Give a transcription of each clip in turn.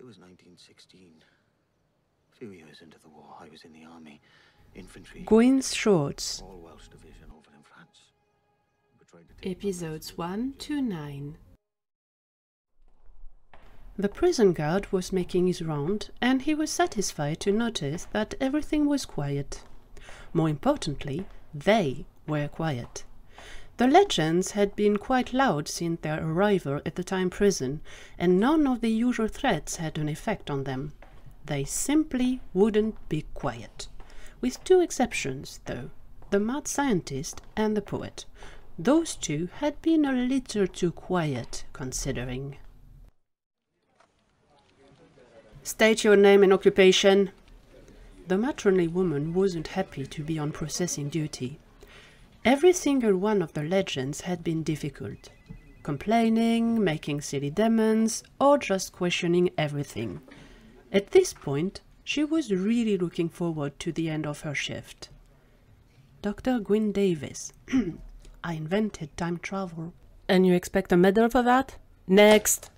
It was 1916. A few years into the war, I was in the army. Infantry. Gwyn's Shorts. Episodes 1 to 9. The prison guard was making his round, and he was satisfied to notice that everything was quiet. More importantly, they were quiet. The legends had been quite loud since their arrival at the Time prison, and none of the usual threats had an effect on them. They simply wouldn't be quiet. With two exceptions, though, the mad scientist and the poet. Those two had been a little too quiet, considering. State your name and occupation. The matronly woman wasn't happy to be on processing duty. Every single one of the legends had been difficult. Complaining, making silly demons, or just questioning everything. At this point, she was really looking forward to the end of her shift. Dr. Gwyn Davis. I invented time travel. And you expect a medal for that? Next!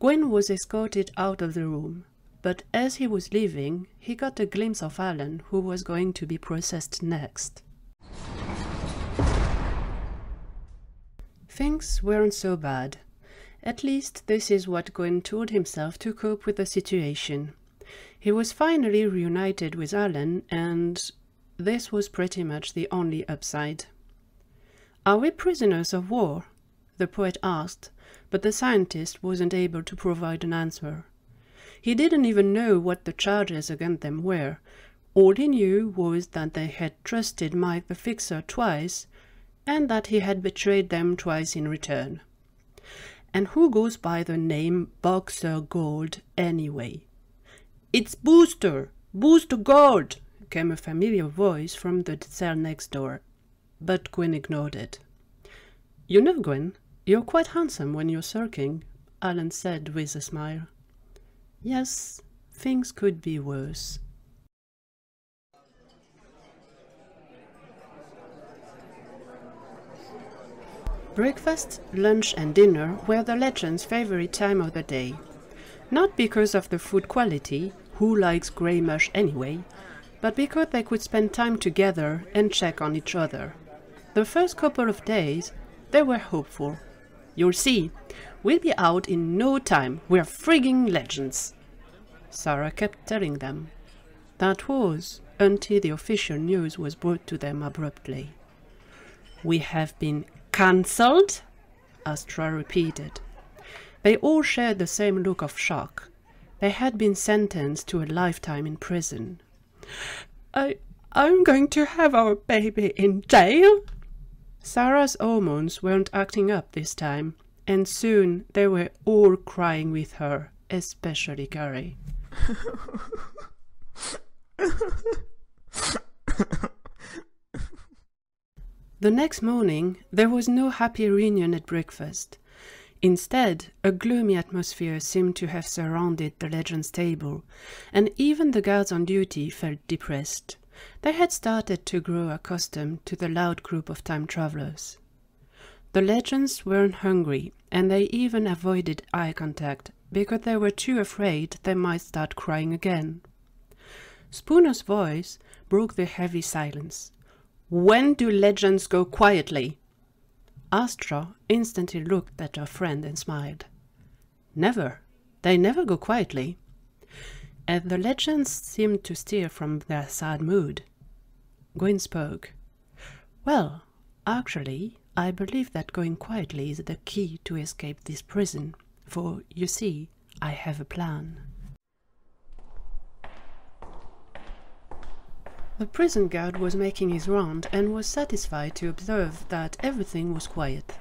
Gwen was escorted out of the room, but as he was leaving, he got a glimpse of Alan, who was going to be processed next. Things weren't so bad. At least this is what Gwen told himself to cope with the situation. He was finally reunited with Alan, and this was pretty much the only upside. Are we prisoners of war? The poet asked, but the scientist wasn't able to provide an answer. He didn't even know what the charges against them were. All he knew was that they had trusted Mike the Fixer twice and that he had betrayed them twice in return. And who goes by the name Boxer Gold anyway? It's Booster! Booster Gold! came a familiar voice from the cell next door. But Gwen ignored it. You know, Gwen, you're quite handsome when you're sulking, Alan said with a smile. Yes, things could be worse. Breakfast, lunch, and dinner were the legend's favorite time of the day. Not because of the food quality, who likes grey mush anyway, but because they could spend time together and check on each other. The first couple of days, they were hopeful. You'll see, we'll be out in no time, we're frigging legends. Sarah kept telling them. That was until the official news was brought to them abruptly. We have been Cancelled? Astra repeated. They all shared the same look of shock. They had been sentenced to a lifetime in prison. I, I'm going to have our baby in jail? Sarah's hormones weren't acting up this time, and soon they were all crying with her, especially Gary. The next morning there was no happy reunion at breakfast. Instead, a gloomy atmosphere seemed to have surrounded the legends' table, and even the guards on duty felt depressed. They had started to grow accustomed to the loud group of time travelers. The legends weren't hungry, and they even avoided eye contact because they were too afraid they might start crying again. Spooner's voice broke the heavy silence. When do legends go quietly? Astra instantly looked at her friend and smiled. Never. They never go quietly. And the legends seemed to steer from their sad mood. Gwyn spoke. Well, actually, I believe that going quietly is the key to escape this prison, for, you see, I have a plan. The prison guard was making his round and was satisfied to observe that everything was quiet.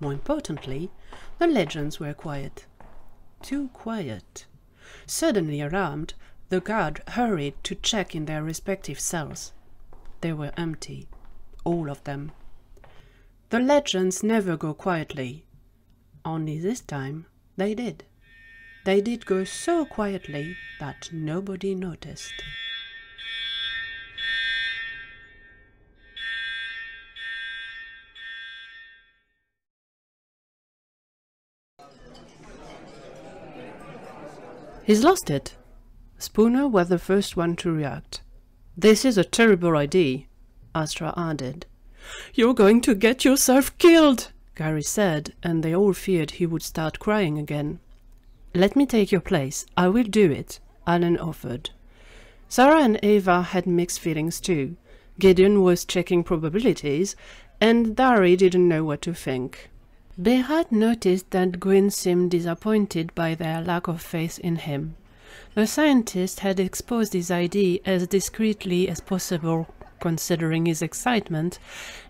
More importantly, the legends were quiet. Too quiet. Suddenly alarmed, the guard hurried to check in their respective cells. They were empty, all of them. The legends never go quietly. Only this time they did. They did go so quietly that nobody noticed. He's lost it. Spooner was the first one to react. This is a terrible idea, Astra added. You're going to get yourself killed, Gary said, and they all feared he would start crying again. Let me take your place. I will do it, Alan offered. Sarah and Eva had mixed feelings too. Gideon was checking probabilities, and Dari didn't know what to think. Behat noticed that Gwyn seemed disappointed by their lack of faith in him. The scientist had exposed his idea as discreetly as possible, considering his excitement,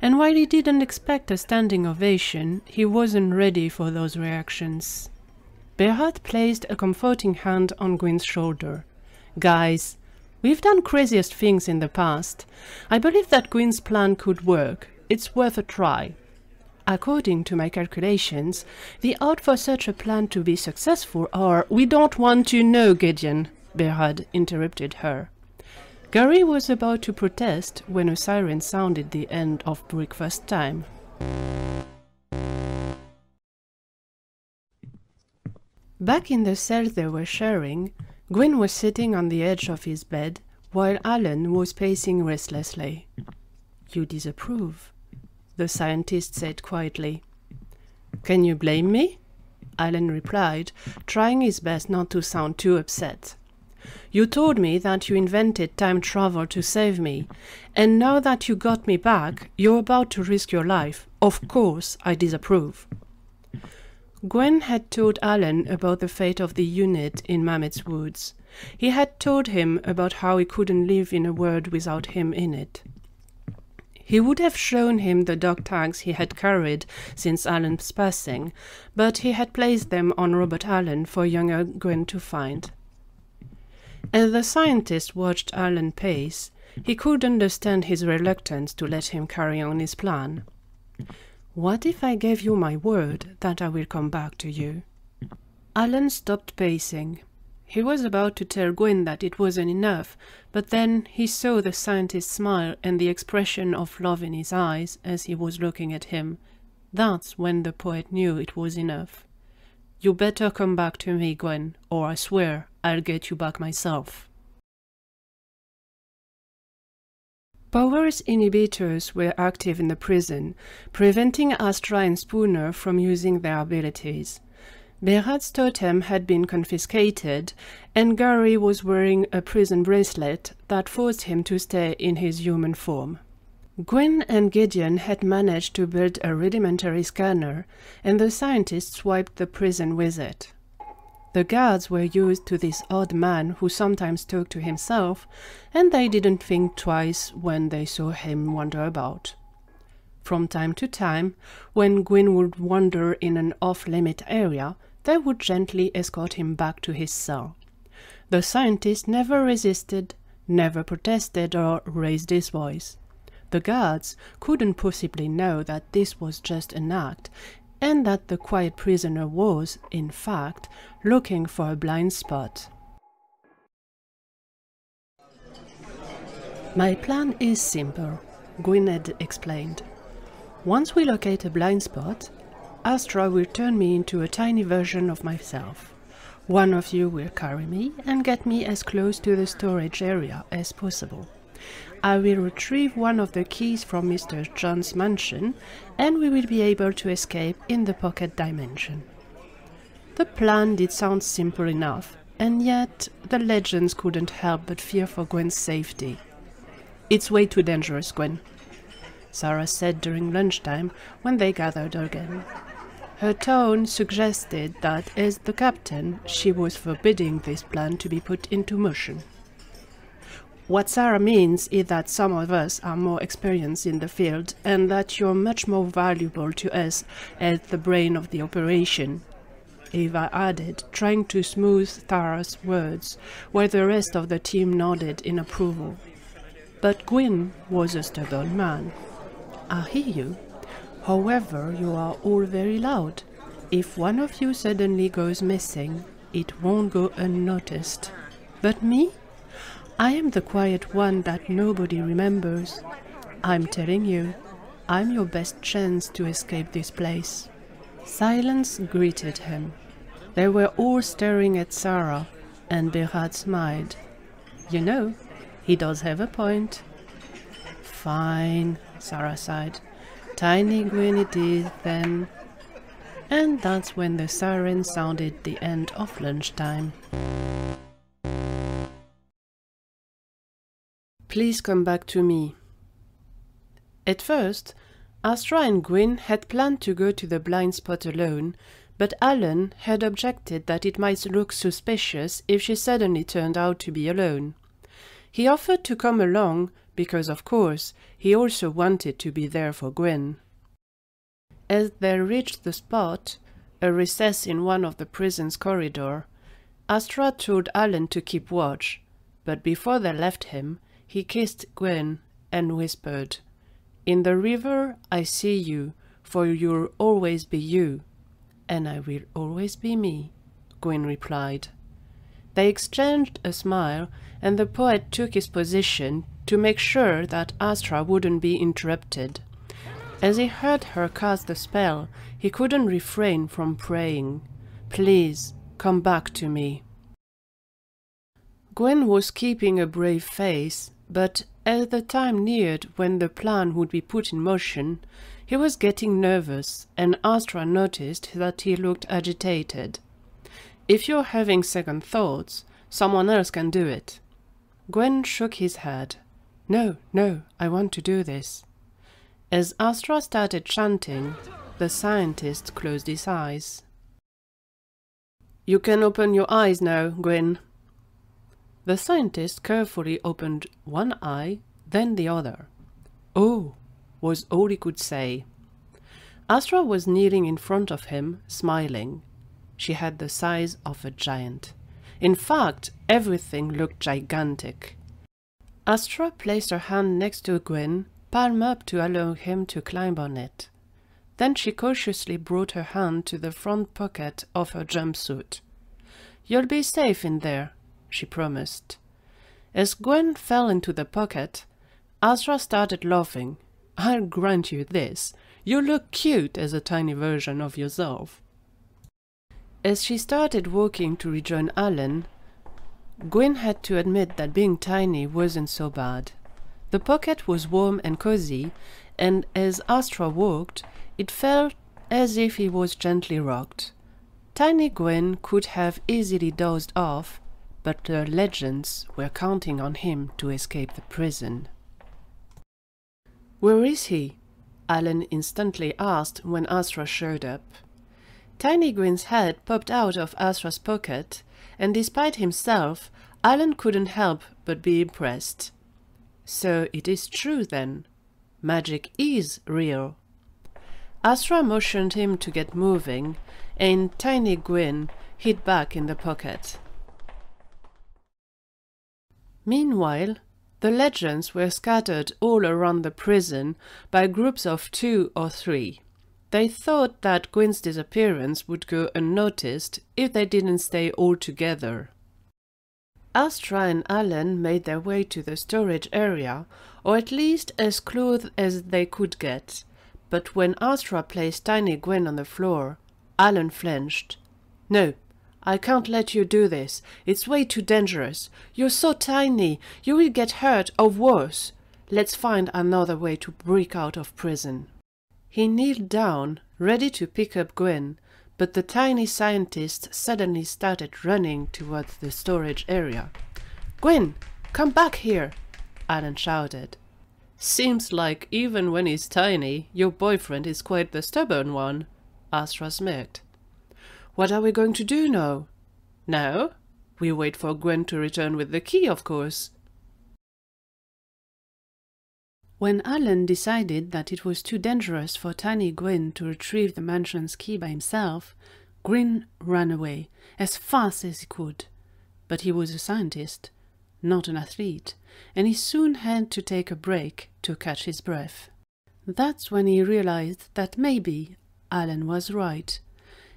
and while he didn't expect a standing ovation, he wasn't ready for those reactions. Behat placed a comforting hand on Gwyn's shoulder. Guys, we've done craziest things in the past. I believe that Gwyn's plan could work. It's worth a try. According to my calculations, the odds for such a plan to be successful are... We don't want to know, Gideon, Berhad interrupted her. Gary was about to protest when a siren sounded the end of breakfast time. Back in the cell they were sharing, Gwyn was sitting on the edge of his bed, while Alan was pacing restlessly. You disapprove, the scientist said quietly. Can you blame me? Alan replied, trying his best not to sound too upset. You told me that you invented time travel to save me, and now that you got me back, you're about to risk your life. Of course, I disapprove. Gwen had told Alan about the fate of the unit in Mamet's Woods. He had told him about how he couldn't live in a world without him in it. He would have shown him the dog tags he had carried since Allen's passing, but he had placed them on Robert Allen for younger Gwen to find. As the scientist watched Allen pace, he could understand his reluctance to let him carry on his plan. What if I gave you my word that I will come back to you? Allen stopped pacing. He was about to tell Gwen that it wasn't enough, but then he saw the scientist's smile and the expression of love in his eyes as he was looking at him. That's when the poet knew it was enough. You better come back to me, Gwen, or I swear I'll get you back myself. Power's inhibitors were active in the prison, preventing Astra and Spooner from using their abilities. Berat's totem had been confiscated, and Gary was wearing a prison bracelet that forced him to stay in his human form. Gwen and Gideon had managed to build a rudimentary scanner, and the scientists wiped the prison with it. The guards were used to this odd man who sometimes talked to himself, and they didn't think twice when they saw him wander about. From time to time, when Gwyn would wander in an off-limit area, they would gently escort him back to his cell. The scientist never resisted, never protested or raised his voice. The guards couldn't possibly know that this was just an act and that the quiet prisoner was, in fact, looking for a blind spot. My plan is simple, Gwynedd explained. Once we locate a blind spot, Astra will turn me into a tiny version of myself. One of you will carry me and get me as close to the storage area as possible. I will retrieve one of the keys from Mr. John's mansion and we will be able to escape in the pocket dimension. The plan did sound simple enough, and yet the legends couldn't help but fear for Gwen's safety. It's way too dangerous, Gwen, Sarah said during lunchtime when they gathered again. Her tone suggested that, as the captain, she was forbidding this plan to be put into motion. What Sarah means is that some of us are more experienced in the field and that you're much more valuable to us as the brain of the operation. Eva added, trying to smooth Sarah's words, while the rest of the team nodded in approval. But Gwyn was a stubborn man. I hear you, However, you are all very loud. If one of you suddenly goes missing, it won't go unnoticed. But me? I am the quiet one that nobody remembers. I'm telling you, I'm your best chance to escape this place. Silence greeted him. They were all staring at Sarah, and Berat smiled. You know, he does have a point. Fine, Sarah sighed tiny Gwynny did then. And that's when the siren sounded the end of lunchtime. Please come back to me. At first, Astra and Gwyn had planned to go to the blind spot alone, but Alan had objected that it might look suspicious if she suddenly turned out to be alone. He offered to come along, because of course he also wanted to be there for Gwen. As they reached the spot, a recess in one of the prison's corridor, Astra told Alan to keep watch, but before they left him, he kissed Gwen and whispered, In the river I see you, for you'll always be you, and I will always be me, Gwen replied. They exchanged a smile, and the poet took his position to make sure that Astra wouldn't be interrupted. As he heard her cast the spell, he couldn't refrain from praying, Please, come back to me. Gwen was keeping a brave face, but as the time neared when the plan would be put in motion, he was getting nervous, and Astra noticed that he looked agitated. If you're having second thoughts, someone else can do it. Gwen shook his head. No, no, I want to do this. As Astra started chanting, the scientist closed his eyes. You can open your eyes now, Gwyn. The scientist carefully opened one eye, then the other. Oh, was all he could say. Astra was kneeling in front of him, smiling. She had the size of a giant. In fact, everything looked gigantic. Astra placed her hand next to Gwen, palm up to allow him to climb on it. Then she cautiously brought her hand to the front pocket of her jumpsuit. You'll be safe in there, she promised. As Gwen fell into the pocket, Astra started laughing. I'll grant you this. You look cute as a tiny version of yourself. As she started walking to rejoin Alan, Gwyn had to admit that being tiny wasn't so bad. The pocket was warm and cozy, and as Astra walked, it felt as if he was gently rocked. Tiny Gwen could have easily dozed off, but the legends were counting on him to escape the prison. Where is he? Alan instantly asked when Astra showed up. Tiny Gwen's head popped out of Astra's pocket, and despite himself, Alan couldn't help but be impressed. So it is true then. Magic is real. Asra motioned him to get moving, and Tiny Gwyn hid back in the pocket. Meanwhile, the legends were scattered all around the prison by groups of two or three. They thought that Gwen's disappearance would go unnoticed if they didn't stay all together. Astra and Alan made their way to the storage area, or at least as clothed as they could get. But when Astra placed Tiny Gwen on the floor, Alan flinched. No, I can't let you do this. It's way too dangerous. You're so tiny. You will get hurt or worse. Let's find another way to break out of prison. He kneeled down, ready to pick up Gwen, but the tiny scientist suddenly started running toward the storage area. Gwen, come back here! Alan shouted. Seems like even when he's tiny, your boyfriend is quite the stubborn one, Astra smirked. What are we going to do now? Now? We wait for Gwen to return with the key, of course, when Alan decided that it was too dangerous for Tiny Gwyn to retrieve the mansion's key by himself, Green ran away as fast as he could. But he was a scientist, not an athlete, and he soon had to take a break to catch his breath. That's when he realized that maybe Alan was right.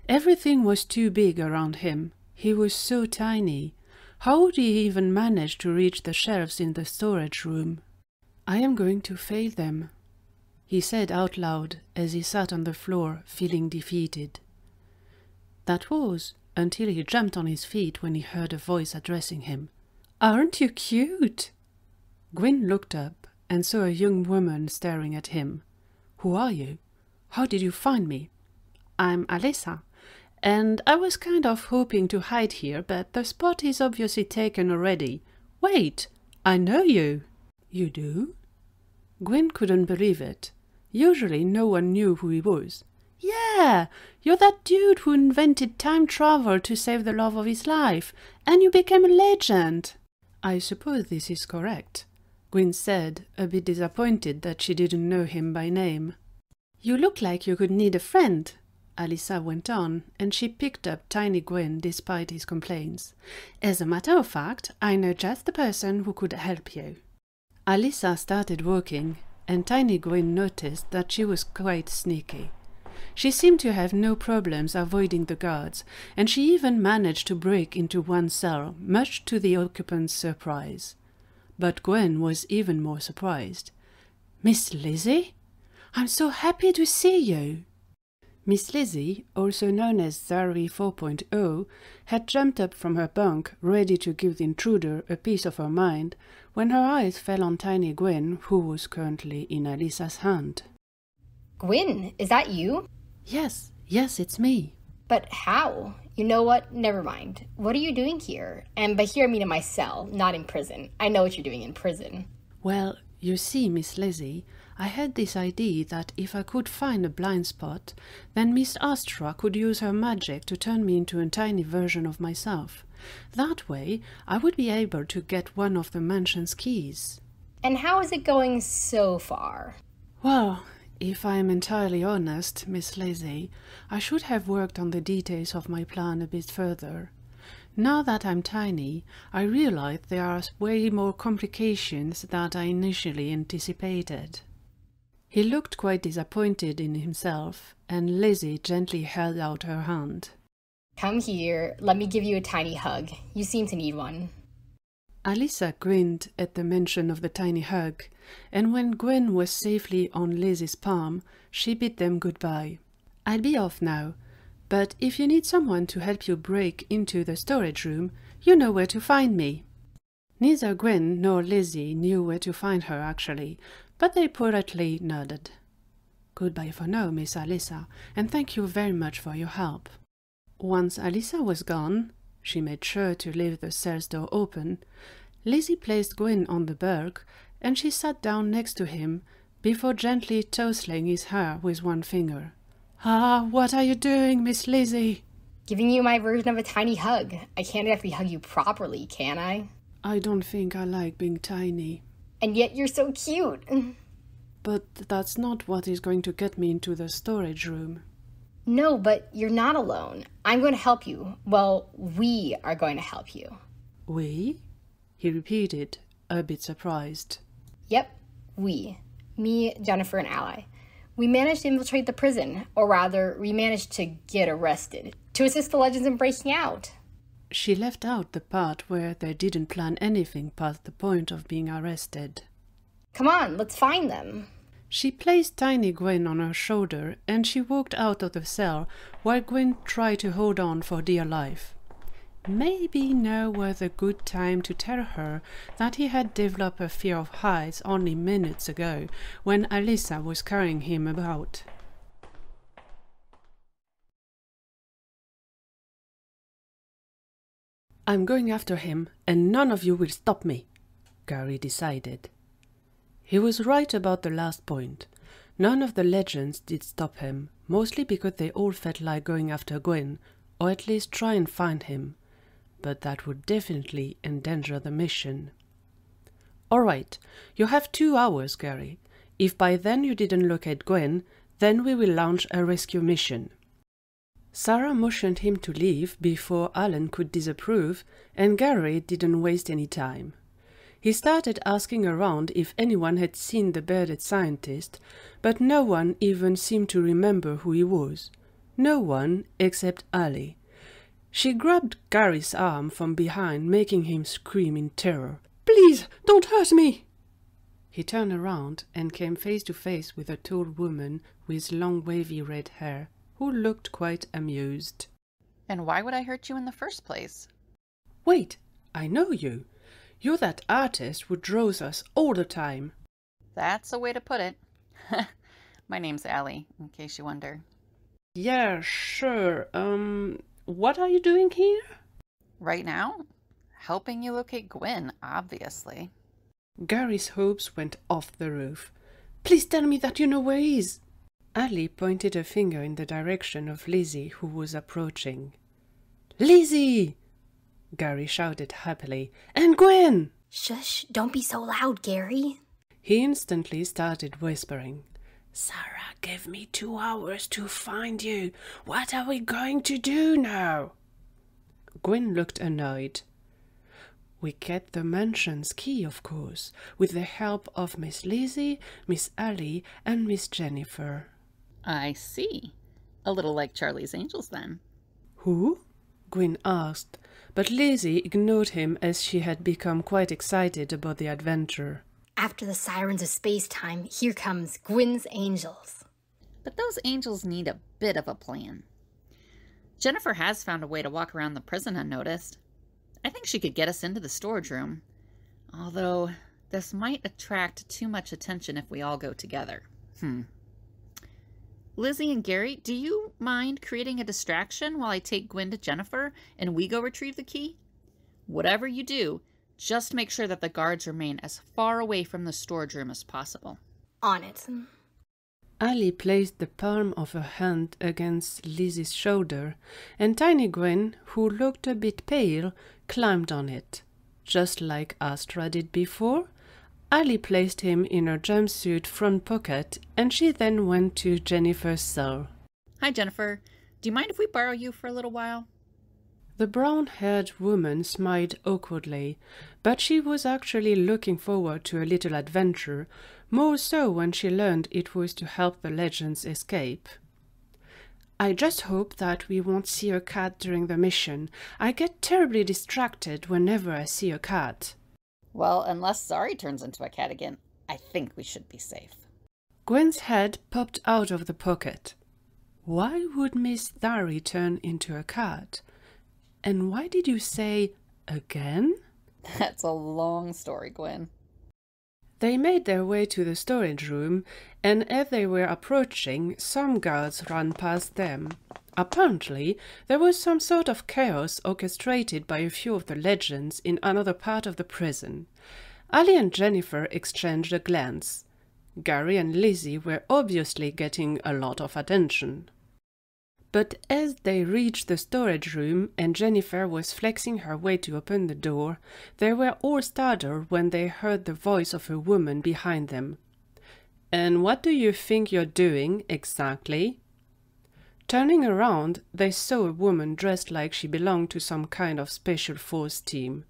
Everything was too big around him. He was so tiny. How would he even manage to reach the shelves in the storage room I am going to fail them, he said out loud as he sat on the floor, feeling defeated. That was until he jumped on his feet when he heard a voice addressing him. Aren't you cute? Gwyn looked up and saw a young woman staring at him. Who are you? How did you find me? I'm Alessa, and I was kind of hoping to hide here, but the spot is obviously taken already. Wait, I know you. You do? Gwyn couldn't believe it. Usually no one knew who he was. Yeah, you're that dude who invented time travel to save the love of his life, and you became a legend. I suppose this is correct, Gwyn said, a bit disappointed that she didn't know him by name. You look like you could need a friend, Alisa went on, and she picked up Tiny Gwyn despite his complaints. As a matter of fact, I know just the person who could help you. Alisa started walking, and Tiny Gwyn noticed that she was quite sneaky. She seemed to have no problems avoiding the guards, and she even managed to break into one cell, much to the occupant's surprise. But Gwen was even more surprised. Miss Lizzie? I'm so happy to see you! Miss Lizzie, also known as Zari 4.0, had jumped up from her bunk, ready to give the intruder a piece of her mind, when her eyes fell on Tiny Gwyn, who was currently in Elisa's hand. Gwyn, is that you? Yes, yes, it's me. But how? You know what? Never mind. What are you doing here? And by here I mean in my cell, not in prison. I know what you're doing in prison. Well, you see, Miss Lizzie, I had this idea that if I could find a blind spot, then Miss Astra could use her magic to turn me into a tiny version of myself. That way, I would be able to get one of the mansion's keys. And how is it going so far? Well, if I am entirely honest, Miss Lizzie, I should have worked on the details of my plan a bit further. Now that I'm tiny, I realize there are way more complications than I initially anticipated. He looked quite disappointed in himself, and Lizzie gently held out her hand. Come here, let me give you a tiny hug. You seem to need one. Alisa grinned at the mention of the tiny hug, and when Gwen was safely on Lizzie's palm, she bid them goodbye. I'll be off now, but if you need someone to help you break into the storage room, you know where to find me. Neither Gwen nor Lizzie knew where to find her, actually, but they politely nodded. Goodbye for now, Miss Alisa, and thank you very much for your help. Once Alisa was gone, she made sure to leave the cell's door open, Lizzie placed Gwyn on the berg, and she sat down next to him before gently tousling his hair with one finger. Ah, what are you doing, Miss Lizzie? Giving you my version of a tiny hug. I can't actually hug you properly, can I? I don't think I like being tiny. And yet you're so cute. but that's not what is going to get me into the storage room. No, but you're not alone. I'm going to help you. Well, we are going to help you. We? He repeated, a bit surprised. Yep, we. Me, Jennifer, and Ally. We managed to infiltrate the prison, or rather, we managed to get arrested, to assist the legends in breaking out. She left out the part where they didn't plan anything past the point of being arrested. Come on, let's find them. She placed Tiny Gwen on her shoulder and she walked out of the cell while Gwen tried to hold on for dear life. Maybe now was a good time to tell her that he had developed a fear of heights only minutes ago when Alyssa was carrying him about. I'm going after him and none of you will stop me, Gary decided. He was right about the last point. None of the legends did stop him, mostly because they all felt like going after Gwyn, or at least try and find him. But that would definitely endanger the mission. All right, you have two hours, Gary. If by then you didn't locate Gwen, then we will launch a rescue mission. Sarah motioned him to leave before Alan could disapprove, and Gary didn't waste any time. He started asking around if anyone had seen the bearded scientist, but no one even seemed to remember who he was. No one except Ali. She grabbed Gary's arm from behind, making him scream in terror. Please, don't hurt me! He turned around and came face to face with a tall woman with long wavy red hair, who looked quite amused. And why would I hurt you in the first place? Wait, I know you. You're that artist who draws us all the time. That's a way to put it. My name's Allie, in case you wonder. Yeah, sure. Um, what are you doing here? Right now? Helping you locate Gwen, obviously. Gary's hopes went off the roof. Please tell me that you know where he is. Allie pointed a finger in the direction of Lizzie, who was approaching. Lizzie! Gary shouted happily. And Gwen! Shush, don't be so loud, Gary. He instantly started whispering. Sarah gave me two hours to find you. What are we going to do now? Gwen looked annoyed. We get the mansion's key, of course, with the help of Miss Lizzie, Miss Ellie, and Miss Jennifer. I see. A little like Charlie's Angels, then. Who? Gwyn asked, but Lizzie ignored him as she had become quite excited about the adventure. After the sirens of space time, here comes Gwyn's angels. But those angels need a bit of a plan. Jennifer has found a way to walk around the prison unnoticed. I think she could get us into the storage room, although this might attract too much attention if we all go together. Hmm. Lizzie and Gary, do you mind creating a distraction while I take Gwen to Jennifer and we go retrieve the key? Whatever you do, just make sure that the guards remain as far away from the storage room as possible. On it. Ali placed the palm of her hand against Lizzie's shoulder, and Tiny Gwen, who looked a bit pale, climbed on it, just like Astra did before, Ali placed him in her jumpsuit front pocket, and she then went to Jennifer's cell. Hi, Jennifer. Do you mind if we borrow you for a little while? The brown haired woman smiled awkwardly, but she was actually looking forward to a little adventure, more so when she learned it was to help the legends escape. I just hope that we won't see a cat during the mission. I get terribly distracted whenever I see a cat. Well, unless Zari turns into a cat again, I think we should be safe. Gwen's head popped out of the pocket. Why would Miss Zari turn into a cat? And why did you say again? That's a long story, Gwen. They made their way to the storage room, and as they were approaching, some guards ran past them. Apparently, there was some sort of chaos orchestrated by a few of the legends in another part of the prison. Ali and Jennifer exchanged a glance. Gary and Lizzie were obviously getting a lot of attention. But as they reached the storage room and Jennifer was flexing her way to open the door, they were all startled when they heard the voice of a woman behind them. And what do you think you're doing, exactly? Turning around, they saw a woman dressed like she belonged to some kind of special force team.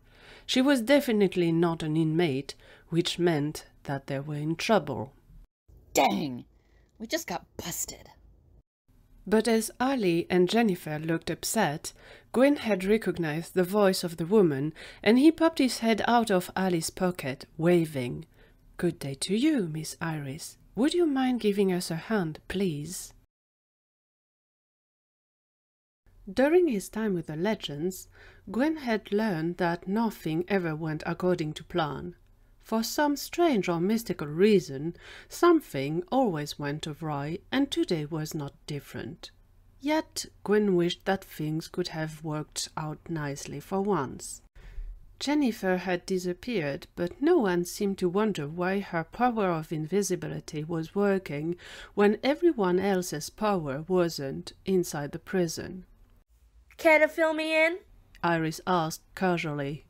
She was definitely not an inmate, which meant that they were in trouble. Dang! We just got busted. But as Ali and Jennifer looked upset, Gwyn had recognized the voice of the woman, and he popped his head out of Ali's pocket, waving. Good day to you, Miss Iris. Would you mind giving us a hand, please? During his time with the legends, Gwen had learned that nothing ever went according to plan. For some strange or mystical reason, something always went awry, and today was not different. Yet Gwen wished that things could have worked out nicely for once. Jennifer had disappeared, but no one seemed to wonder why her power of invisibility was working when everyone else's power wasn't inside the prison. Care to fill me in? Iris asked casually.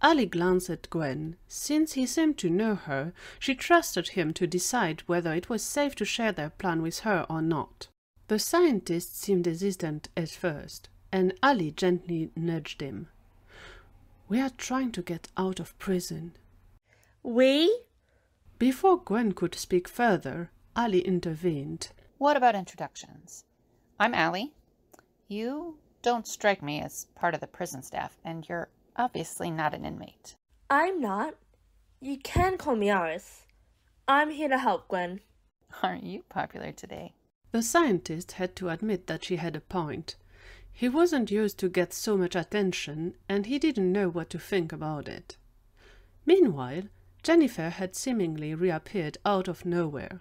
Ali glanced at Gwen. Since he seemed to know her, she trusted him to decide whether it was safe to share their plan with her or not. The scientist seemed hesitant at first, and Ali gently nudged him. We are trying to get out of prison. We? Before Gwen could speak further, Ali intervened. What about introductions? I'm Ali. You don't strike me as part of the prison staff, and you're obviously not an inmate. I'm not. You can call me Iris. I'm here to help, Gwen. Aren't you popular today? The scientist had to admit that she had a point. He wasn't used to get so much attention, and he didn't know what to think about it. Meanwhile, Jennifer had seemingly reappeared out of nowhere.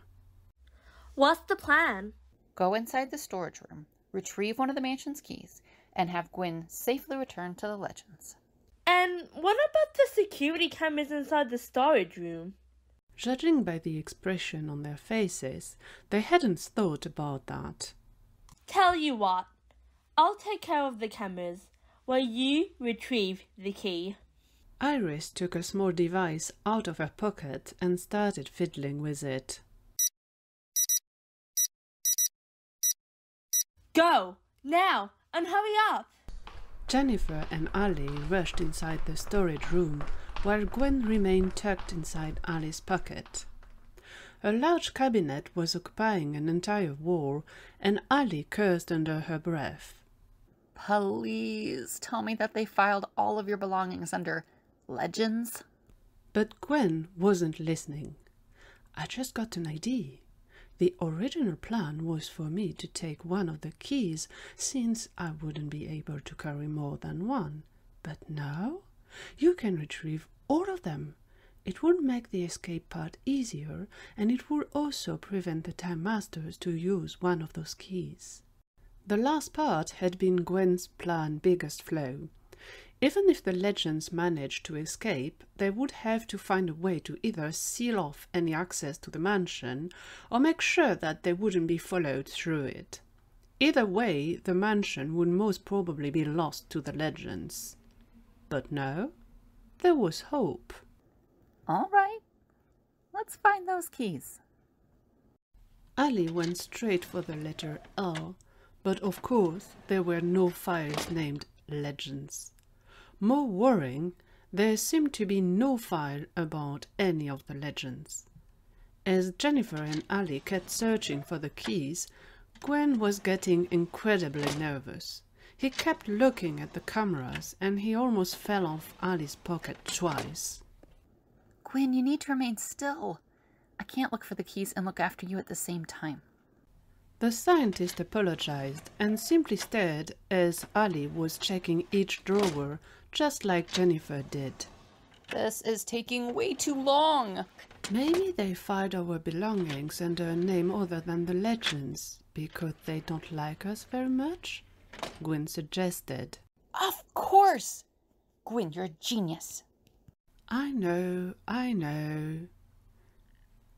What's the plan? Go inside the storage room, retrieve one of the mansion's keys, and have Gwyn safely return to the Legends. And what about the security cameras inside the storage room? Judging by the expression on their faces, they hadn't thought about that. Tell you what, I'll take care of the cameras while you retrieve the key. Iris took a small device out of her pocket and started fiddling with it. Go! Now! and hurry up! Jennifer and Ali rushed inside the storage room, while Gwen remained tucked inside Ali's pocket. A large cabinet was occupying an entire wall, and Ali cursed under her breath. Please tell me that they filed all of your belongings under legends. But Gwen wasn't listening. I just got an idea. The original plan was for me to take one of the keys since I wouldn't be able to carry more than one. But now you can retrieve all of them. It would make the escape part easier and it would also prevent the Time Masters to use one of those keys. The last part had been Gwen's plan biggest flaw. Even if the legends managed to escape, they would have to find a way to either seal off any access to the mansion or make sure that they wouldn't be followed through it. Either way, the mansion would most probably be lost to the legends. But no, there was hope. All right, let's find those keys. Ali went straight for the letter L, but of course there were no files named Legends. More worrying, there seemed to be no file about any of the legends. As Jennifer and Ali kept searching for the keys, Gwen was getting incredibly nervous. He kept looking at the cameras and he almost fell off Ali's pocket twice. Gwen, you need to remain still. I can't look for the keys and look after you at the same time. The scientist apologized and simply stared as Ali was checking each drawer just like Jennifer did. This is taking way too long. Maybe they find our belongings and a name other than the legends because they don't like us very much, Gwyn suggested. Of course! Gwyn, you're a genius. I know, I know.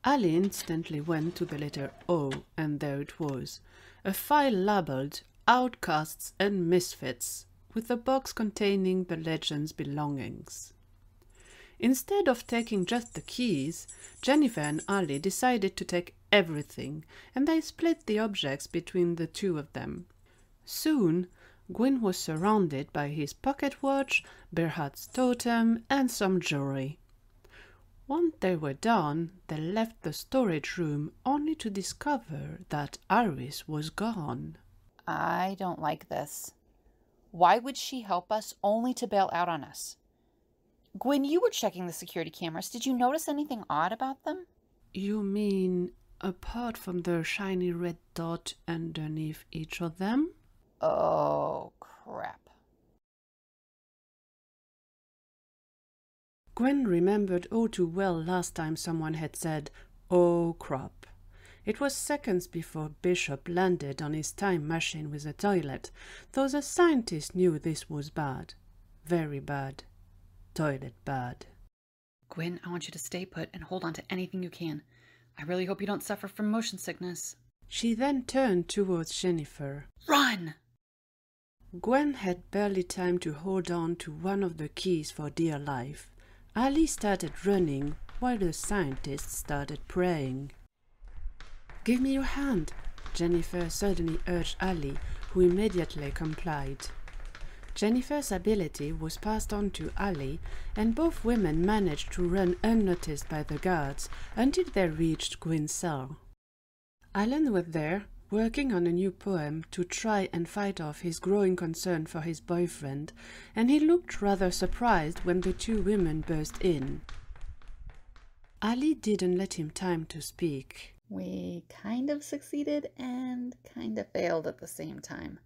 Ali instantly went to the letter O, and there it was. A file labeled Outcasts and Misfits with the box containing the legend's belongings. Instead of taking just the keys, Jennifer and Ali decided to take everything, and they split the objects between the two of them. Soon, Gwyn was surrounded by his pocket watch, Berhard's totem, and some jewelry. Once they were done, they left the storage room only to discover that Iris was gone. I don't like this, why would she help us only to bail out on us? Gwen, you were checking the security cameras. Did you notice anything odd about them? You mean apart from the shiny red dot underneath each of them? Oh, crap. Gwen remembered all too well last time someone had said, Oh crap. It was seconds before Bishop landed on his time machine with a toilet, though the scientist knew this was bad. Very bad. Toilet bad. Gwen, I want you to stay put and hold on to anything you can. I really hope you don't suffer from motion sickness. She then turned towards Jennifer. Run! Gwen had barely time to hold on to one of the keys for dear life. Ali started running while the scientist started praying. Give me your hand, Jennifer suddenly urged Ali, who immediately complied. Jennifer's ability was passed on to Ali, and both women managed to run unnoticed by the guards until they reached Gwyn's cell. Alan was there, working on a new poem to try and fight off his growing concern for his boyfriend, and he looked rather surprised when the two women burst in. Ali didn't let him time to speak. We kind of succeeded and kind of failed at the same time.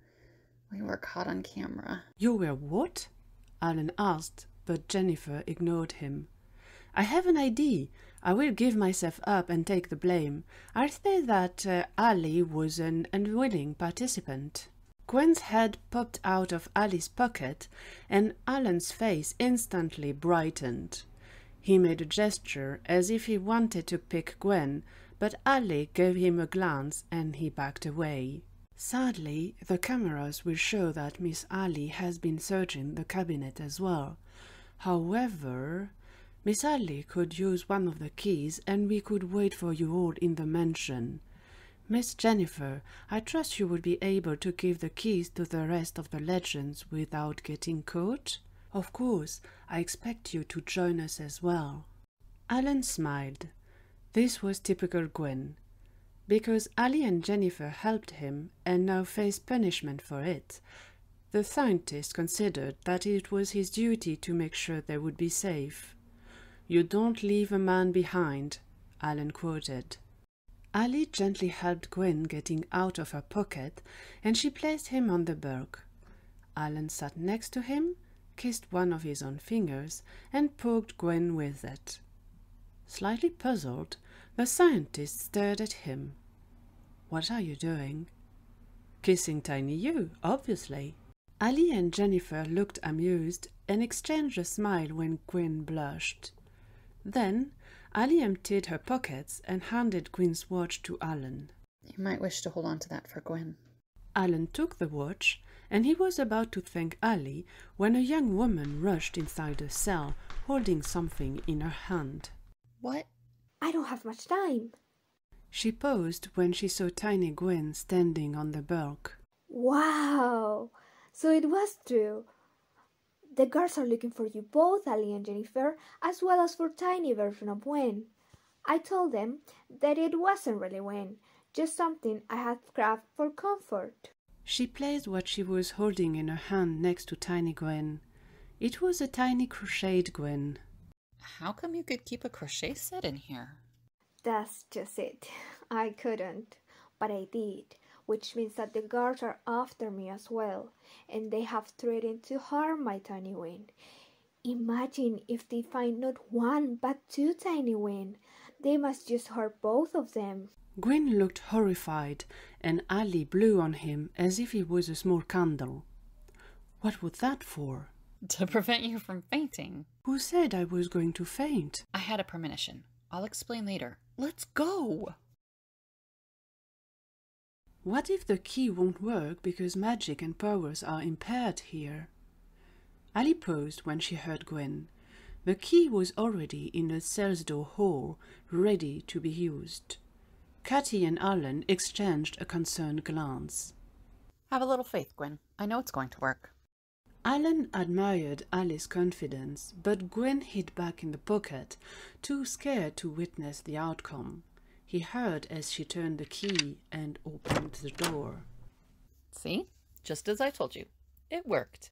We were caught on camera. You were what? Alan asked, but Jennifer ignored him. I have an idea. I will give myself up and take the blame. I'll say that uh, Ali was an unwilling participant. Gwen's head popped out of Ali's pocket, and Alan's face instantly brightened. He made a gesture as if he wanted to pick Gwen, but Ali gave him a glance and he backed away. Sadly, the cameras will show that Miss Ali has been searching the cabinet as well. However, Miss Ali could use one of the keys and we could wait for you all in the mansion. Miss Jennifer, I trust you will be able to give the keys to the rest of the legends without getting caught? Of course, I expect you to join us as well. Alan smiled. This was typical Gwen, because Ali and Jennifer helped him and now faced punishment for it. The scientist considered that it was his duty to make sure they would be safe. You don't leave a man behind, Alan quoted. Ali gently helped Gwen getting out of her pocket and she placed him on the berg. Alan sat next to him, kissed one of his own fingers and poked Gwen with it. Slightly puzzled, the scientist stared at him. What are you doing? Kissing Tiny You, obviously. Ali and Jennifer looked amused and exchanged a smile when Gwen blushed. Then Ali emptied her pockets and handed Gwen's watch to Alan. You might wish to hold on to that for Gwen. Alan took the watch, and he was about to thank Ali when a young woman rushed inside the cell, holding something in her hand. What I don't have much time. She paused when she saw Tiny Gwen standing on the bulk. Wow! So it was true. The guards are looking for you both, Ali and Jennifer, as well as for Tiny version of Gwen. I told them that it wasn't really Gwen, just something I had crafted for comfort. She placed what she was holding in her hand next to Tiny Gwen. It was a tiny crocheted Gwen, how come you could keep a crochet set in here? That's just it. I couldn't, but I did, which means that the guards are after me as well, and they have threatened to harm my tiny wing. Imagine if they find not one but two tiny wings. They must just hurt both of them. Gwyn looked horrified, and Ali blew on him as if he was a small candle. What was that for? to prevent you from fainting. Who said I was going to faint? I had a premonition. I'll explain later. Let's go! What if the key won't work because magic and powers are impaired here? Ali paused when she heard Gwen. The key was already in the cell's door hall, ready to be used. Catty and Alan exchanged a concerned glance. Have a little faith, Gwen. I know it's going to work. Alan admired Ali's confidence, but Gwen hid back in the pocket, too scared to witness the outcome. He heard as she turned the key and opened the door. See? Just as I told you. It worked.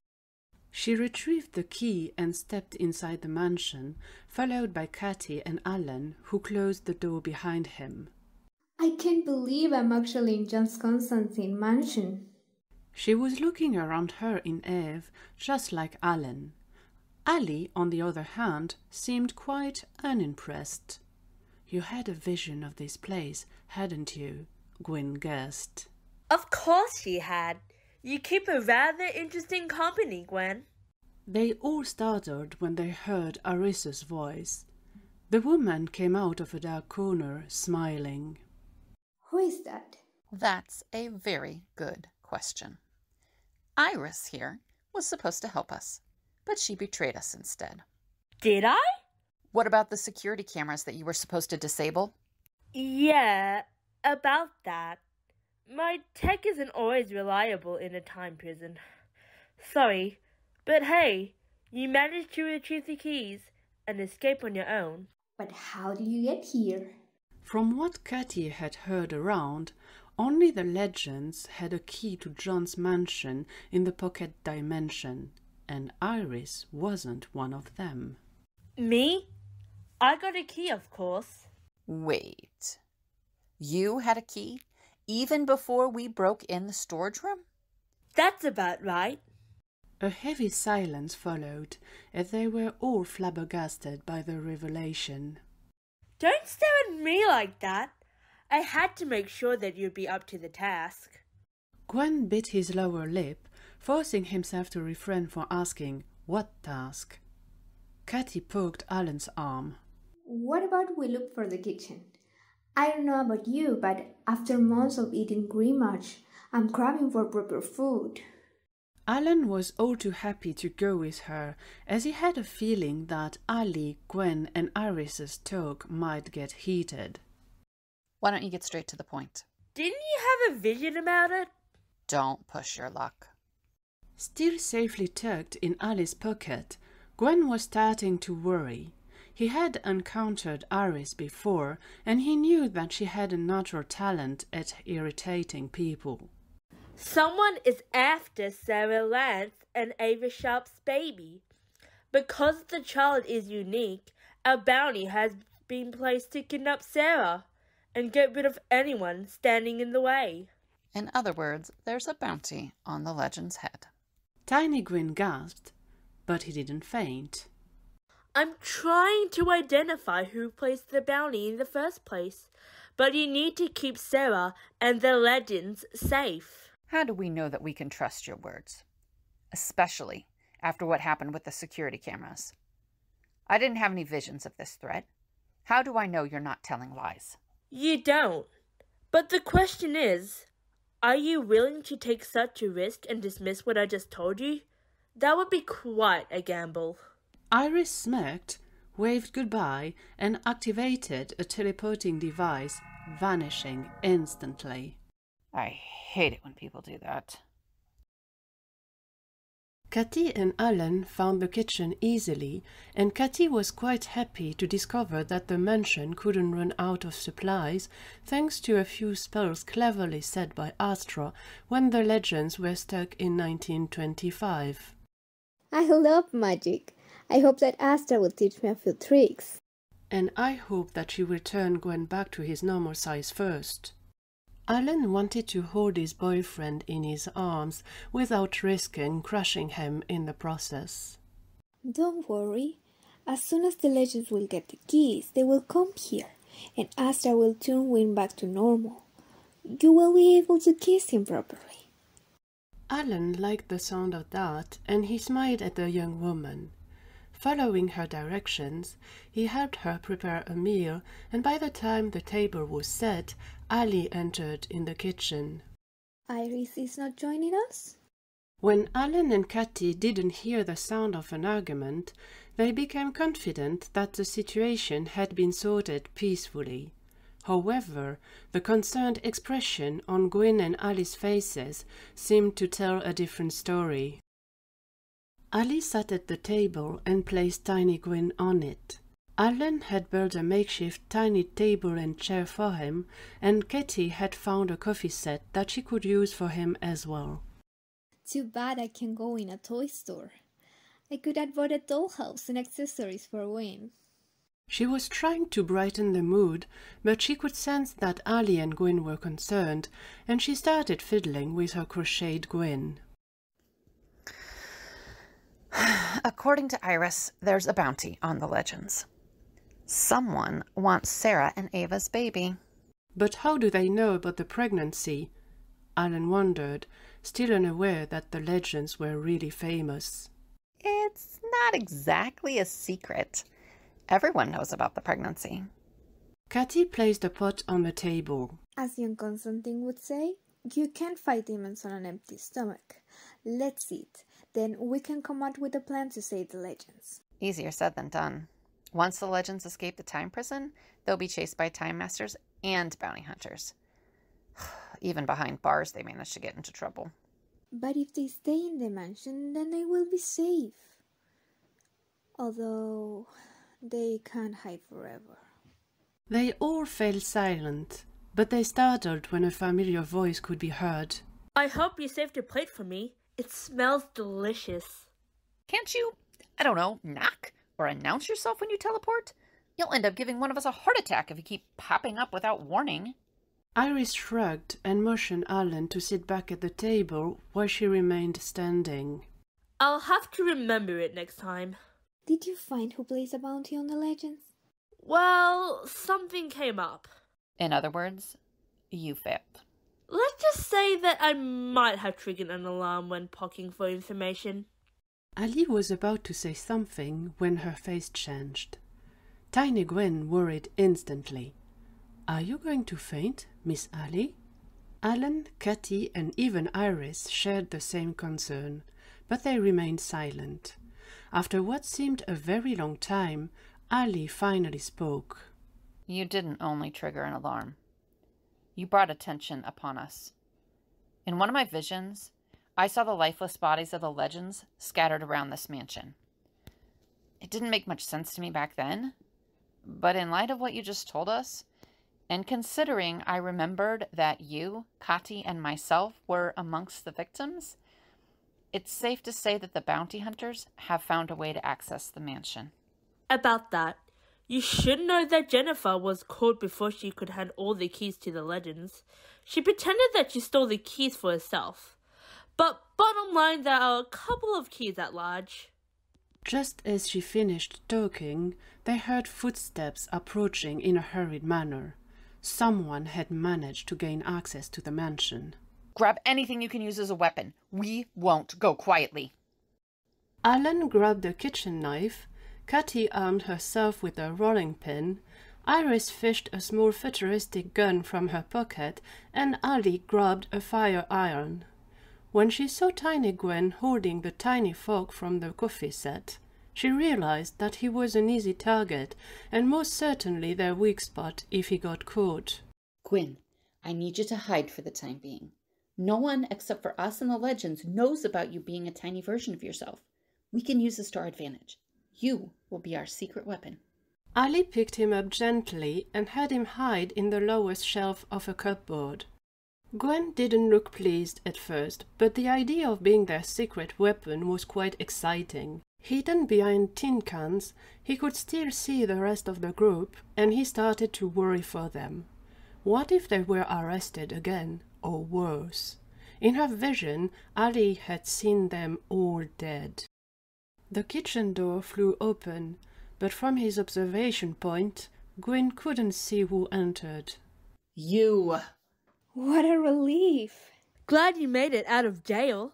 She retrieved the key and stepped inside the mansion, followed by Cathy and Alan, who closed the door behind him. I can't believe I'm actually in John's Constantine mansion, she was looking around her in Eve, just like Alan. Ali, on the other hand, seemed quite unimpressed. You had a vision of this place, hadn't you? Gwyn guessed. Of course she had. You keep a rather interesting company, Gwen. They all started when they heard Arisa's voice. The woman came out of a dark corner, smiling. Who is that? That's a very good question. Iris here was supposed to help us, but she betrayed us instead. Did I? What about the security cameras that you were supposed to disable? Yeah, about that. My tech isn't always reliable in a time prison. Sorry, but hey, you managed to retrieve the keys and escape on your own. But how do you get here? From what Katy had heard around, only the legends had a key to John's mansion in the pocket dimension, and Iris wasn't one of them. Me? I got a key, of course. Wait. You had a key? Even before we broke in the storage room? That's about right. A heavy silence followed, as they were all flabbergasted by the revelation. Don't stare at me like that. I had to make sure that you'd be up to the task. Gwen bit his lower lip, forcing himself to refrain from asking, What task? Katy poked Alan's arm. What about we look for the kitchen? I don't know about you, but after months of eating green mush, I'm craving for proper food. Alan was all too happy to go with her, as he had a feeling that Ali, Gwen, and Iris's talk might get heated. Why don't you get straight to the point? Didn't you have a vision about it? Don't push your luck. Still safely tucked in Alice's pocket, Gwen was starting to worry. He had encountered Iris before, and he knew that she had a natural talent at irritating people. Someone is after Sarah Lance and Ava Sharp's baby. Because the child is unique, a bounty has been placed to kidnap Sarah and get rid of anyone standing in the way. In other words, there's a bounty on the legend's head. Tiny Grin gasped, but he didn't faint. I'm trying to identify who placed the bounty in the first place, but you need to keep Sarah and the legends safe. How do we know that we can trust your words? Especially after what happened with the security cameras. I didn't have any visions of this threat. How do I know you're not telling lies? You don't. But the question is, are you willing to take such a risk and dismiss what I just told you? That would be quite a gamble. Iris smirked, waved goodbye, and activated a teleporting device, vanishing instantly. I hate it when people do that. Cathy and Alan found the kitchen easily, and Cathy was quite happy to discover that the mansion couldn't run out of supplies, thanks to a few spells cleverly said by Astra when the legends were stuck in 1925. I love magic. I hope that Astra will teach me a few tricks. And I hope that she will turn Gwen back to his normal size first. Alan wanted to hold his boyfriend in his arms without risking crushing him in the process. Don't worry. As soon as the legends will get the keys, they will come here, and Asta will turn Win back to normal. You will be able to kiss him properly. Alan liked the sound of that, and he smiled at the young woman. Following her directions, he helped her prepare a meal, and by the time the table was set, Ali entered in the kitchen. Iris is not joining us? When Alan and Katy didn't hear the sound of an argument, they became confident that the situation had been sorted peacefully. However, the concerned expression on Gwyn and Ali's faces seemed to tell a different story. Ali sat at the table and placed Tiny Gwyn on it. Allen had built a makeshift tiny table and chair for him, and Katie had found a coffee set that she could use for him as well. Too bad I can go in a toy store. I could have bought a dollhouse and accessories for Wayne. She was trying to brighten the mood, but she could sense that Ali and Gwyn were concerned, and she started fiddling with her crocheted Gwyn. According to Iris, there's a bounty on the legends. Someone wants Sarah and Ava's baby. But how do they know about the pregnancy? Alan wondered, still unaware that the legends were really famous. It's not exactly a secret. Everyone knows about the pregnancy. Katy placed the pot on the table. As young Constantine would say, you can't fight demons on an empty stomach. Let's eat, then we can come out with a plan to save the legends. Easier said than done. Once the legends escape the time prison, they'll be chased by time masters and bounty hunters. Even behind bars, they manage to get into trouble. But if they stay in the mansion, then they will be safe. Although they can't hide forever. They all fell silent, but they startled when a familiar voice could be heard. I hope you saved a plate for me. It smells delicious. Can't you, I don't know, knock? or announce yourself when you teleport, you'll end up giving one of us a heart attack if you keep popping up without warning. Iris shrugged and motioned Alan to sit back at the table while she remained standing. I'll have to remember it next time. Did you find who placed a bounty on the legends? Well, something came up. In other words, you failed. Let's just say that I might have triggered an alarm when pocking for information. Ali was about to say something when her face changed. Tiny Gwen worried instantly. Are you going to faint, Miss Ali? Alan, Cathy, and even Iris shared the same concern, but they remained silent. After what seemed a very long time, Ali finally spoke. You didn't only trigger an alarm. You brought attention upon us. In one of my visions, I saw the lifeless bodies of the legends scattered around this mansion. It didn't make much sense to me back then, but in light of what you just told us, and considering I remembered that you, Kati, and myself were amongst the victims, it's safe to say that the bounty hunters have found a way to access the mansion. About that, you should know that Jennifer was caught before she could hand all the keys to the legends. She pretended that she stole the keys for herself. But bottom line, there are a couple of keys at large. Just as she finished talking, they heard footsteps approaching in a hurried manner. Someone had managed to gain access to the mansion. Grab anything you can use as a weapon. We won't go quietly. Alan grabbed a kitchen knife, Katy armed herself with a rolling pin, Iris fished a small futuristic gun from her pocket, and Ali grabbed a fire iron. When she saw Tiny Gwen holding the tiny fork from the coffee set, she realized that he was an easy target and most certainly their weak spot if he got caught. Gwen, I need you to hide for the time being. No one except for us and the legends knows about you being a tiny version of yourself. We can use this to our advantage. You will be our secret weapon. Ali picked him up gently and had him hide in the lowest shelf of a cupboard. Gwen didn't look pleased at first, but the idea of being their secret weapon was quite exciting. Hidden behind tin cans, he could still see the rest of the group, and he started to worry for them. What if they were arrested again, or worse? In her vision, Ali had seen them all dead. The kitchen door flew open, but from his observation point, Gwyn couldn't see who entered. You, what a relief! Glad you made it out of jail.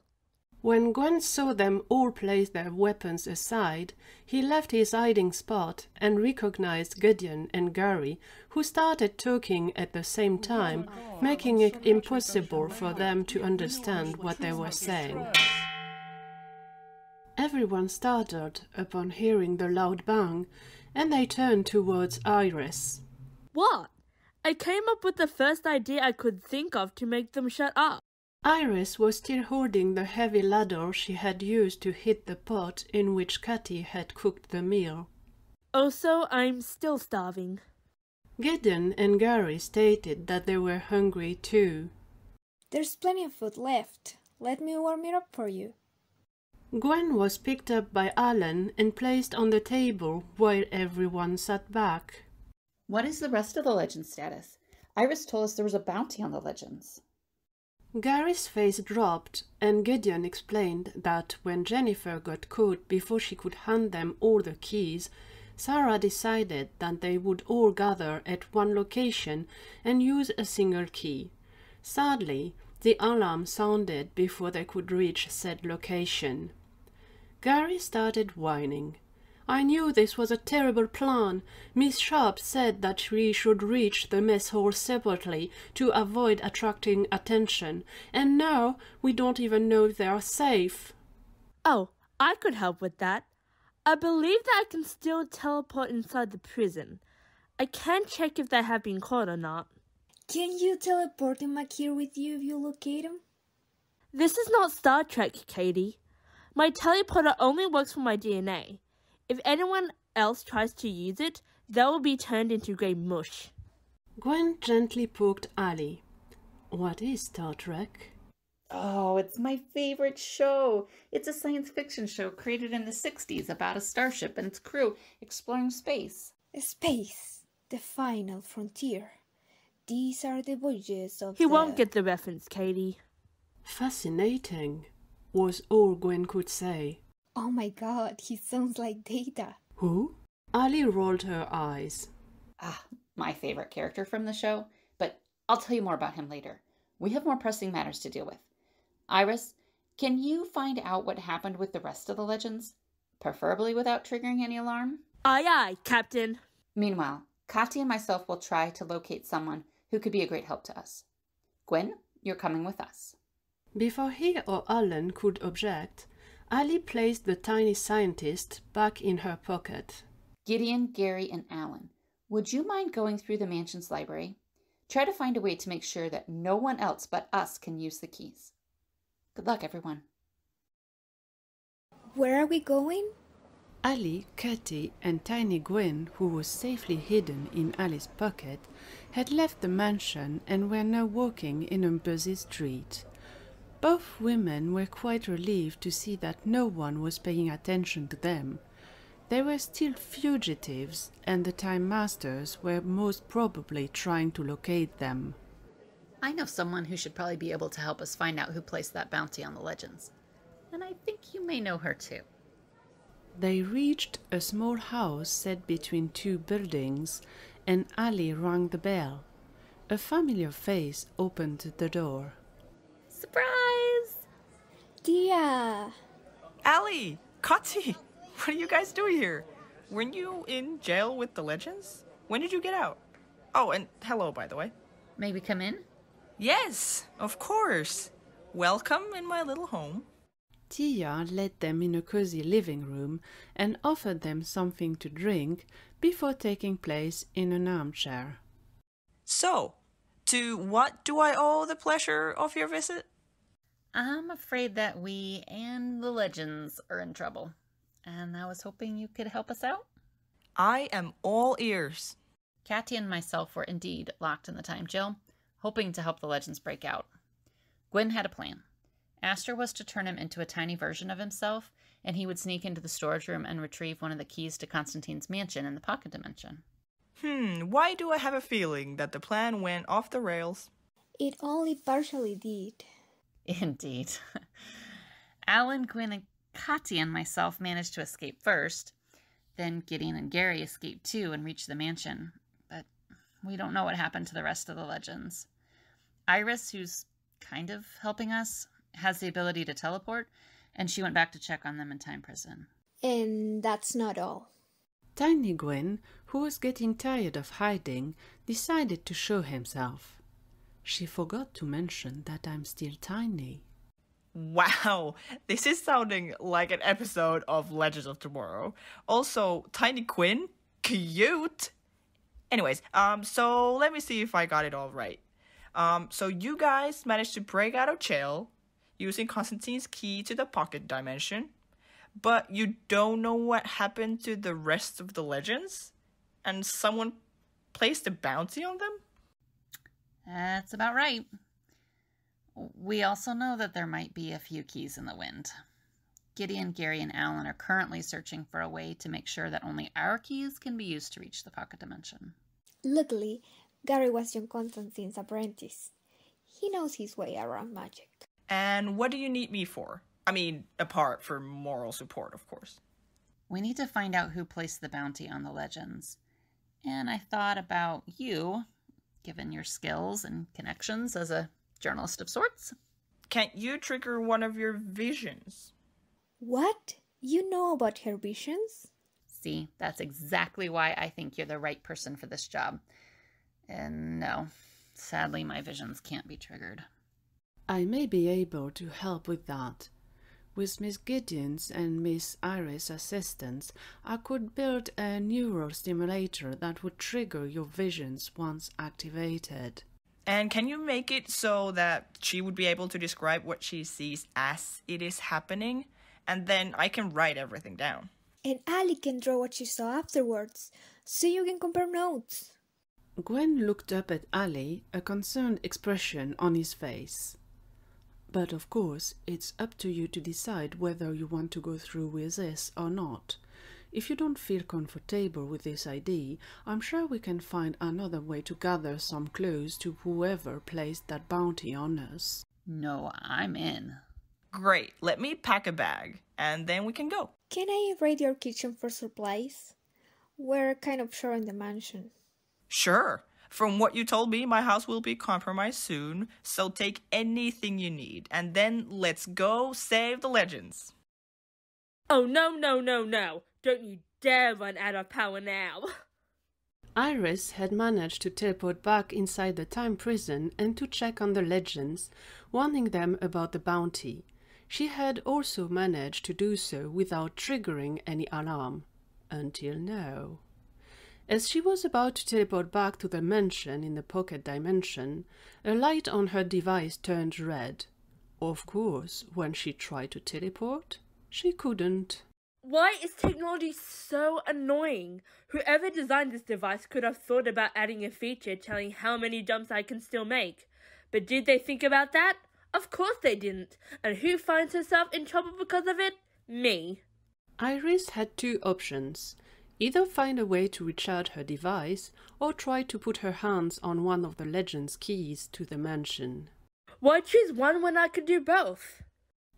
When Gwen saw them all place their weapons aside, he left his hiding spot and recognized Gideon and Gary, who started talking at the same time, making it impossible for them to understand what they were saying. Everyone started upon hearing the loud bang, and they turned towards Iris. What? I came up with the first idea I could think of to make them shut up. Iris was still holding the heavy ladder she had used to hit the pot in which Katy had cooked the meal. Also, oh, I'm still starving. Gideon and Gary stated that they were hungry too. There's plenty of food left. Let me warm it up for you. Gwen was picked up by Alan and placed on the table while everyone sat back. What is the rest of the legend status? Iris told us there was a bounty on the legends. Gary's face dropped, and Gideon explained that when Jennifer got caught before she could hand them all the keys, Sarah decided that they would all gather at one location and use a single key. Sadly, the alarm sounded before they could reach said location. Gary started whining. I knew this was a terrible plan. Miss Sharp said that we should reach the mess hall separately to avoid attracting attention, and now we don't even know they are safe. Oh, I could help with that. I believe that I can still teleport inside the prison. I can check if they have been caught or not. Can you teleport him back here with you if you locate him? This is not Star Trek, Katie. My teleporter only works for my DNA. If anyone else tries to use it, they will be turned into grey mush. Gwen gently poked Ali. What is Star Trek? Oh, it's my favorite show. It's a science fiction show created in the 60s about a starship and its crew exploring space. Space, the final frontier. These are the voyages of. He the... won't get the reference, Katie. Fascinating, was all Gwen could say. Oh my god, he sounds like Data. Who? Ali rolled her eyes. Ah, my favorite character from the show, but I'll tell you more about him later. We have more pressing matters to deal with. Iris, can you find out what happened with the rest of the legends? Preferably without triggering any alarm? Aye, aye, Captain. Meanwhile, Kati and myself will try to locate someone who could be a great help to us. Gwen, you're coming with us. Before he or Alan could object, Ali placed the tiny scientist back in her pocket. Gideon, Gary, and Alan, would you mind going through the mansion's library? Try to find a way to make sure that no one else but us can use the keys. Good luck, everyone. Where are we going? Ali, Katie, and Tiny Gwen, who was safely hidden in Ali's pocket, had left the mansion and were now walking in a busy street. Both women were quite relieved to see that no one was paying attention to them. They were still fugitives, and the Time Masters were most probably trying to locate them. I know someone who should probably be able to help us find out who placed that bounty on the legends. And I think you may know her too. They reached a small house set between two buildings, and Ali rang the bell. A familiar face opened the door. Surprise! idea. Ali, Kati, what are you guys doing here? Were not you in jail with the legends? When did you get out? Oh, and hello, by the way. May we come in? Yes, of course. Welcome in my little home. Tia led them in a cozy living room and offered them something to drink before taking place in an armchair. So, to what do I owe the pleasure of your visit? I'm afraid that we and the legends are in trouble, and I was hoping you could help us out. I am all ears. Katty and myself were indeed locked in the time jail, hoping to help the legends break out. Gwen had a plan. Astor was to turn him into a tiny version of himself, and he would sneak into the storage room and retrieve one of the keys to Constantine's mansion in the pocket dimension. Hmm, why do I have a feeling that the plan went off the rails? It only partially did. Indeed. Alan, Gwen, and Katya and myself managed to escape first. Then Gideon and Gary escaped too and reached the mansion. But we don't know what happened to the rest of the legends. Iris, who's kind of helping us, has the ability to teleport, and she went back to check on them in Time Prison. And that's not all. Tiny Gwen, who was getting tired of hiding, decided to show himself. She forgot to mention that I'm still tiny. Wow, this is sounding like an episode of Legends of Tomorrow. Also, Tiny Quinn, cute. Anyways, um, so let me see if I got it all right. Um, so you guys managed to break out of jail using Constantine's key to the pocket dimension, but you don't know what happened to the rest of the legends, and someone placed a bounty on them. That's about right. We also know that there might be a few keys in the wind. Gideon, Gary, and Alan are currently searching for a way to make sure that only our keys can be used to reach the pocket dimension. Luckily, Gary was John Constantine's apprentice. He knows his way around magic. And what do you need me for? I mean, apart from moral support, of course. We need to find out who placed the bounty on the legends. And I thought about you given your skills and connections as a journalist of sorts. Can't you trigger one of your visions? What? You know about her visions? See, that's exactly why I think you're the right person for this job. And no, sadly, my visions can't be triggered. I may be able to help with that. With Miss Gideon's and Miss Iris' assistance, I could build a neural stimulator that would trigger your visions once activated. And can you make it so that she would be able to describe what she sees as it is happening? And then I can write everything down. And Ali can draw what she saw afterwards, so you can compare notes. Gwen looked up at Ali, a concerned expression on his face. But of course, it's up to you to decide whether you want to go through with this or not. If you don't feel comfortable with this idea, I'm sure we can find another way to gather some clues to whoever placed that bounty on us. No, I'm in. Great, let me pack a bag and then we can go. Can I raid your kitchen for supplies? We're kind of short sure in the mansion. Sure. From what you told me, my house will be compromised soon, so take anything you need, and then let's go save the legends. Oh, no, no, no, no. Don't you dare run out of power now. Iris had managed to teleport back inside the time prison and to check on the legends, warning them about the bounty. She had also managed to do so without triggering any alarm. Until now. As she was about to teleport back to the mansion in the pocket dimension, a light on her device turned red. Of course, when she tried to teleport, she couldn't. Why is technology so annoying? Whoever designed this device could have thought about adding a feature telling how many jumps I can still make. But did they think about that? Of course they didn't. And who finds herself in trouble because of it? Me. Iris had two options either find a way to recharge her device or try to put her hands on one of the legend's keys to the mansion. Why choose one when I could do both?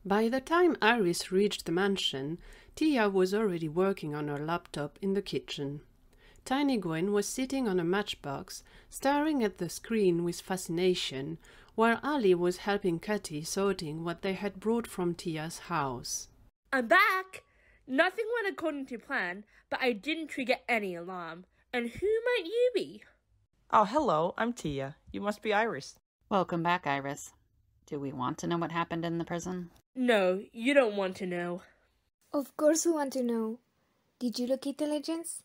By the time Iris reached the mansion, Tia was already working on her laptop in the kitchen. Tiny Gwen was sitting on a matchbox, staring at the screen with fascination, while Ali was helping Katy sorting what they had brought from Tia's house. I'm back! Nothing went according to plan, but I didn't trigger any alarm. And who might you be? Oh, hello, I'm Tia. You must be Iris. Welcome back, Iris. Do we want to know what happened in the prison? No, you don't want to know. Of course, we want to know. Did you locate the legends?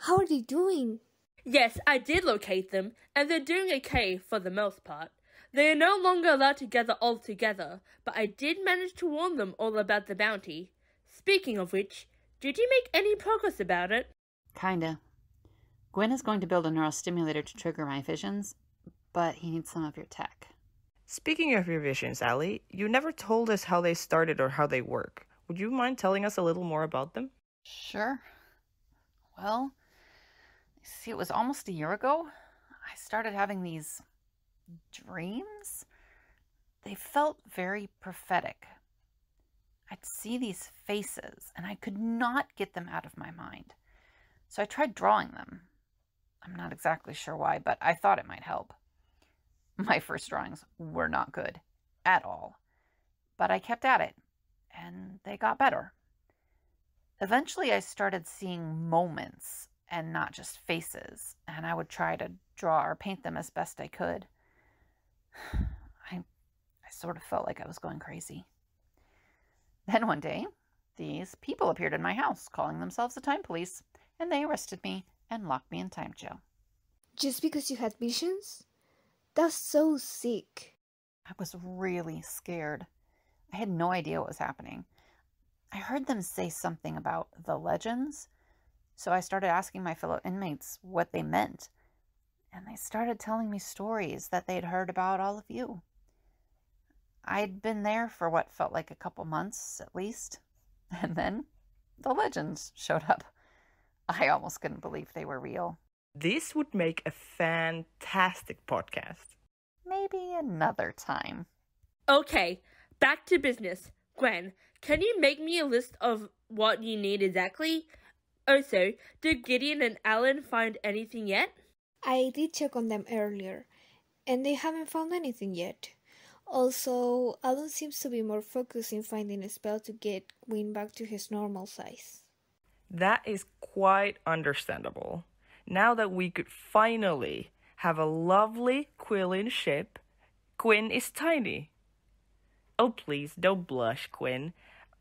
How are they doing? Yes, I did locate them, and they're doing okay for the most part. They are no longer allowed to gather all together, but I did manage to warn them all about the bounty. Speaking of which, did you make any progress about it? Kinda. Gwen is going to build a neurostimulator to trigger my visions, but he needs some of your tech. Speaking of your visions, Allie, you never told us how they started or how they work. Would you mind telling us a little more about them? Sure. Well, see, it was almost a year ago. I started having these dreams. They felt very prophetic. I'd see these faces, and I could not get them out of my mind. So I tried drawing them. I'm not exactly sure why, but I thought it might help. My first drawings were not good at all, but I kept at it, and they got better. Eventually, I started seeing moments and not just faces, and I would try to draw or paint them as best I could. I, I sort of felt like I was going crazy. Then one day, these people appeared in my house, calling themselves the time police, and they arrested me and locked me in time jail. Just because you had visions? That's so sick. I was really scared. I had no idea what was happening. I heard them say something about the legends, so I started asking my fellow inmates what they meant, and they started telling me stories that they'd heard about all of you. I'd been there for what felt like a couple months at least. And then the legends showed up. I almost couldn't believe they were real. This would make a fantastic podcast. Maybe another time. Okay, back to business. Gwen, can you make me a list of what you need exactly? Also, did Gideon and Alan find anything yet? I did check on them earlier, and they haven't found anything yet. Also, Alan seems to be more focused in finding a spell to get Gwyn back to his normal size. That is quite understandable. Now that we could finally have a lovely Quillin ship, Quinn is tiny. Oh, please, don't blush, Quinn.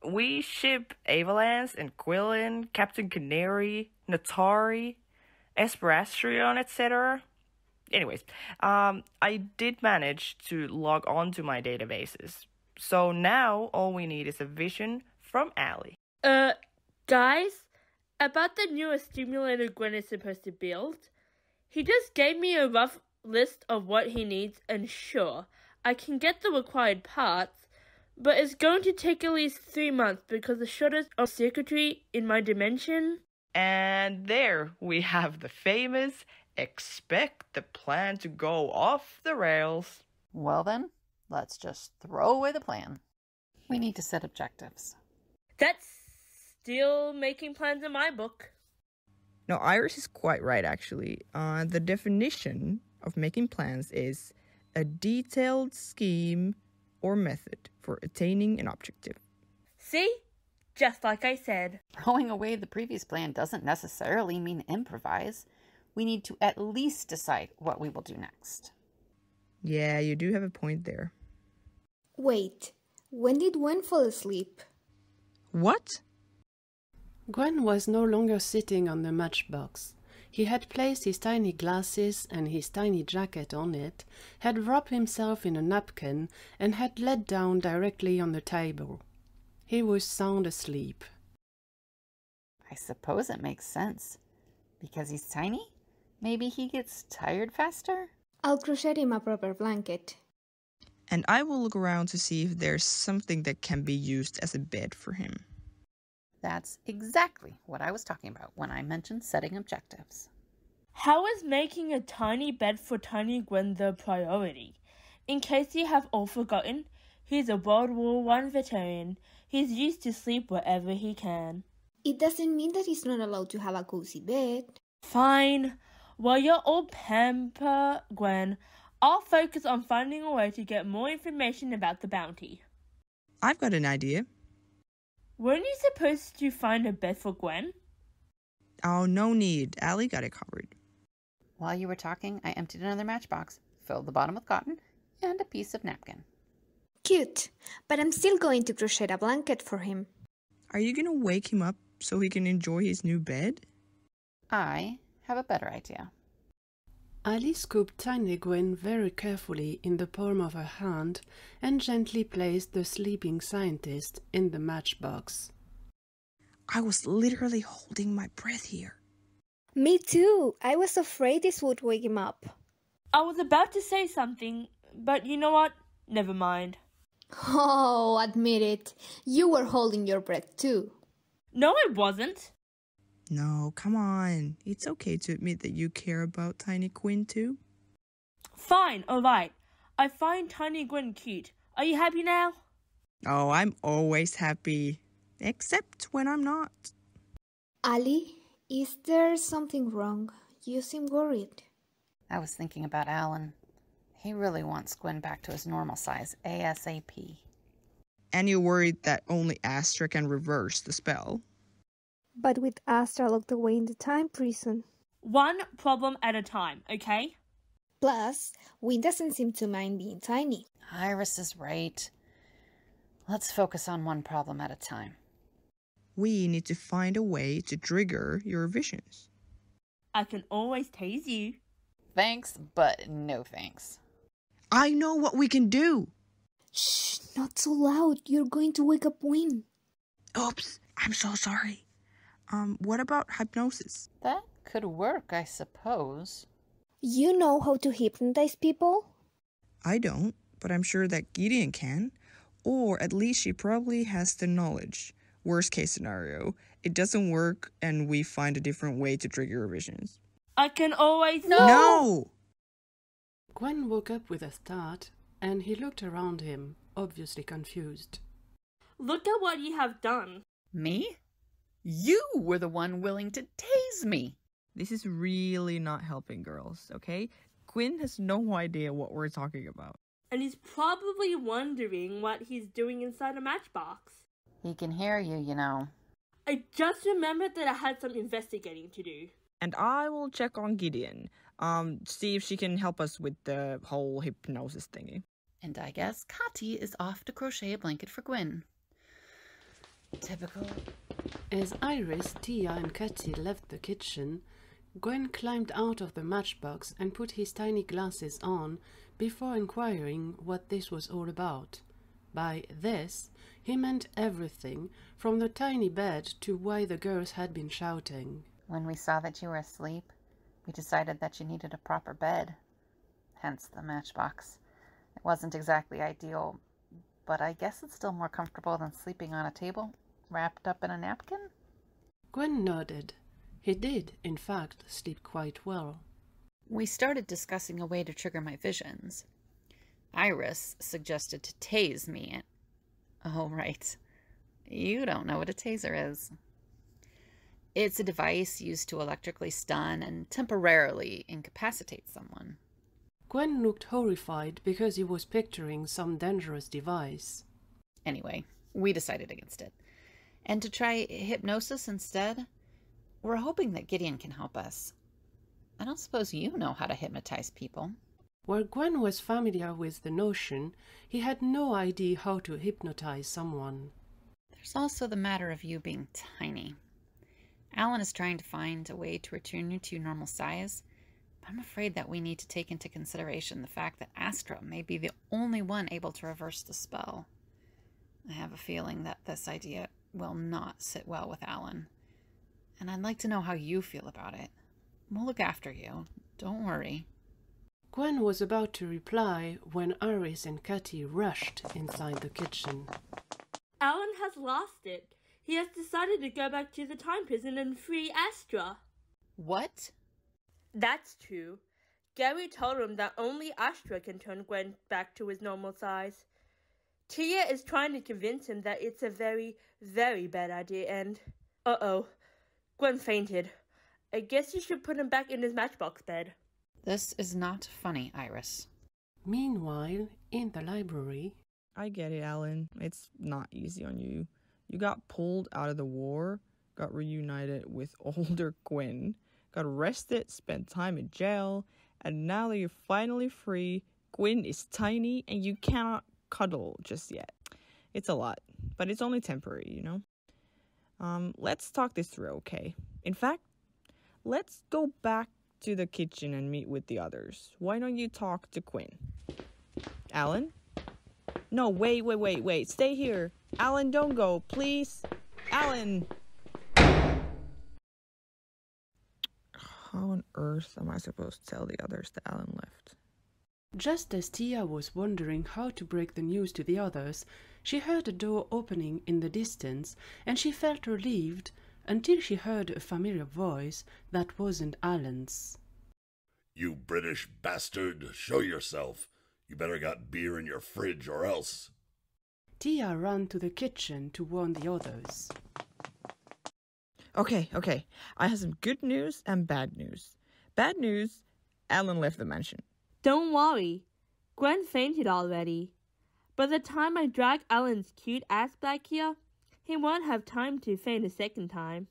We ship Avalance and Quillin, Captain Canary, Natari, Esperastrion, etc anyways, um, I did manage to log on to my databases. So now all we need is a vision from Ali. Uh, guys, about the newest stimulator Gwen is supposed to build, he just gave me a rough list of what he needs, and sure, I can get the required parts, but it's going to take at least three months because the shortage of circuitry in my dimension. And there we have the famous expect the plan to go off the rails. Well, then, let's just throw away the plan. We need to set objectives. That's still making plans in my book. No, Iris is quite right, actually. Uh, the definition of making plans is a detailed scheme or method for attaining an objective. See? Just like I said. Throwing away the previous plan doesn't necessarily mean improvise we need to at least decide what we will do next. Yeah, you do have a point there. Wait, when did Gwen fall asleep? What? Gwen was no longer sitting on the matchbox. He had placed his tiny glasses and his tiny jacket on it, had wrapped himself in a napkin, and had laid down directly on the table. He was sound asleep. I suppose it makes sense. Because he's tiny? Maybe he gets tired faster? I'll crochet him a proper blanket. And I will look around to see if there's something that can be used as a bed for him. That's exactly what I was talking about when I mentioned setting objectives. How is making a tiny bed for Tiny Gwen the priority? In case you have all forgotten, he's a World War I veteran. He's used to sleep wherever he can. It doesn't mean that he's not allowed to have a cozy bed. Fine, well, you're all pamper, Gwen. I'll focus on finding a way to get more information about the bounty. I've got an idea. Weren't you supposed to find a bed for Gwen? Oh, no need. Allie got it covered. While you were talking, I emptied another matchbox, filled the bottom with cotton, and a piece of napkin. Cute, but I'm still going to crochet a blanket for him. Are you going to wake him up so he can enjoy his new bed? I have a better idea. Ali scooped Tiny Gwen very carefully in the palm of her hand and gently placed the sleeping scientist in the matchbox. I was literally holding my breath here. Me too. I was afraid this would wake him up. I was about to say something, but you know what? Never mind. Oh, admit it. You were holding your breath too. No, I wasn't. No, come on. It's okay to admit that you care about Tiny Gwen too. Fine, alright. I find Tiny Gwen cute. Are you happy now? Oh, I'm always happy. Except when I'm not. Ali, is there something wrong? You seem worried. I was thinking about Alan. He really wants Gwen back to his normal size ASAP. And you're worried that only Astra can reverse the spell? But with Astra locked away in the time prison. One problem at a time, okay? Plus, Win doesn't seem to mind being tiny. Iris is right. Let's focus on one problem at a time. We need to find a way to trigger your visions. I can always tease you. Thanks, but no thanks. I know what we can do. Shh, not so loud. You're going to wake up Win. Oops, I'm so sorry. Um, what about hypnosis? That could work, I suppose. You know how to hypnotize people? I don't, but I'm sure that Gideon can. Or at least she probably has the knowledge. Worst case scenario, it doesn't work and we find a different way to trigger revisions. I can always know! No! Gwen woke up with a start and he looked around him, obviously confused. Look at what you have done. Me? You were the one willing to tase me. This is really not helping girls, okay? Quinn has no idea what we're talking about. And he's probably wondering what he's doing inside a matchbox. He can hear you, you know. I just remembered that I had some investigating to do. And I will check on Gideon, um, see if she can help us with the whole hypnosis thingy. And I guess Kati is off to crochet a blanket for Gwen. Typical. As Iris, Tia, and Katy left the kitchen, Gwen climbed out of the matchbox and put his tiny glasses on before inquiring what this was all about. By this, he meant everything, from the tiny bed to why the girls had been shouting. When we saw that you were asleep, we decided that you needed a proper bed. Hence the matchbox. It wasn't exactly ideal, but I guess it's still more comfortable than sleeping on a table wrapped up in a napkin? Gwen nodded. He did, in fact, sleep quite well. We started discussing a way to trigger my visions. Iris suggested to tase me. Oh, right. You don't know what a taser is. It's a device used to electrically stun and temporarily incapacitate someone. Gwen looked horrified because he was picturing some dangerous device. Anyway, we decided against it. And to try hypnosis instead? We're hoping that Gideon can help us. I don't suppose you know how to hypnotize people. While Gwen was familiar with the notion, he had no idea how to hypnotize someone. There's also the matter of you being tiny. Alan is trying to find a way to return you to normal size, I'm afraid that we need to take into consideration the fact that Astra may be the only one able to reverse the spell. I have a feeling that this idea will not sit well with Alan, and I'd like to know how you feel about it. We'll look after you. Don't worry. Gwen was about to reply when Aris and Katy rushed inside the kitchen. Alan has lost it. He has decided to go back to the time prison and free Astra. What? That's true. Gary told him that only Astra can turn Gwen back to his normal size. Tia is trying to convince him that it's a very, very bad idea and... Uh-oh. Gwen fainted. I guess you should put him back in his matchbox bed. This is not funny, Iris. Meanwhile, in the library... I get it, Alan. It's not easy on you. You got pulled out of the war, got reunited with older Gwen, got arrested, spent time in jail, and now that you're finally free, Gwyn is tiny and you cannot cuddle just yet. It's a lot, but it's only temporary, you know? Um, let's talk this through, okay? In fact, let's go back to the kitchen and meet with the others. Why don't you talk to Quinn? Alan? No, wait, wait, wait, wait. Stay here. Alan, don't go, please. Alan! how on earth am I supposed to tell the others that Alan left? Just as Tia was wondering how to break the news to the others, she heard a door opening in the distance, and she felt relieved until she heard a familiar voice that wasn't Alan's. You British bastard, show yourself. You better got beer in your fridge or else. Tia ran to the kitchen to warn the others. Okay, okay. I have some good news and bad news. Bad news Alan left the mansion. Don't worry. Gwen fainted already. By the time I drag Alan's cute ass back here, he won't have time to faint a second time.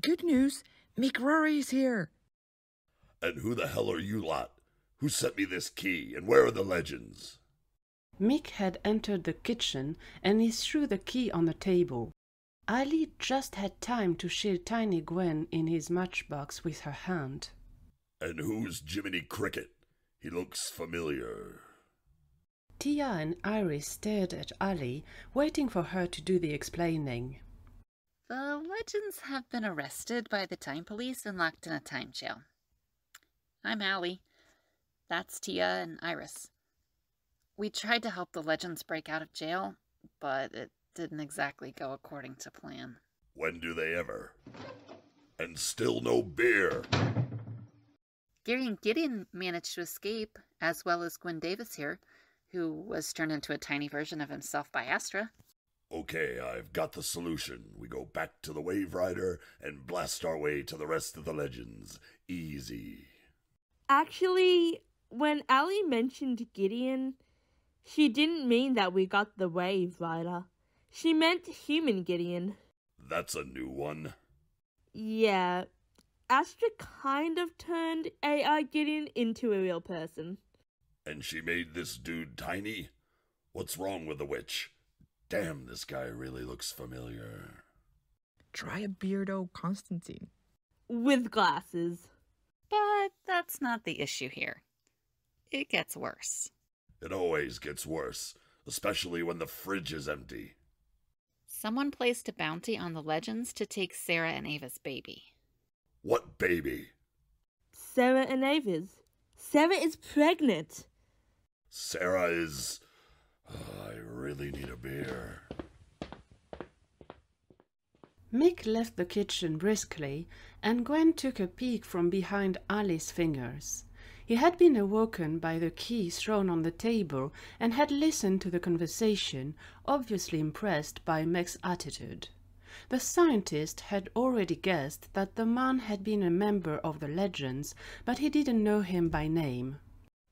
Good news Mick Rory's here. And who the hell are you lot? Who sent me this key, and where are the legends? Mick had entered the kitchen and he threw the key on the table. Ali just had time to shield Tiny Gwen in his matchbox with her hand. And who's Jiminy Cricket? He looks familiar. Tia and Iris stared at Ali, waiting for her to do the explaining. The legends have been arrested by the time police and locked in a time jail. I'm Ali. That's Tia and Iris. We tried to help the legends break out of jail, but it didn't exactly go according to plan. When do they ever? And still no beer! Gary and Gideon managed to escape, as well as Gwen Davis here, who was turned into a tiny version of himself by Astra. Okay, I've got the solution. We go back to the Wave Rider and blast our way to the rest of the legends. Easy. Actually, when Allie mentioned Gideon, she didn't mean that we got the Wave Rider. She meant human Gideon. That's a new one. Yeah. Astra kind of turned AI Gideon into a real person. And she made this dude tiny? What's wrong with the witch? Damn, this guy really looks familiar. Try a beardo Constantine. With glasses. But that's not the issue here. It gets worse. It always gets worse, especially when the fridge is empty. Someone placed a bounty on the legends to take Sarah and Ava's baby. What baby? Sarah and Ava's. Sarah is pregnant. Sarah is. Oh, I really need a beer. Mick left the kitchen briskly, and Gwen took a peek from behind Ali's fingers. He had been awoken by the key thrown on the table and had listened to the conversation, obviously impressed by Meg's attitude. The scientist had already guessed that the man had been a member of the Legends, but he didn't know him by name.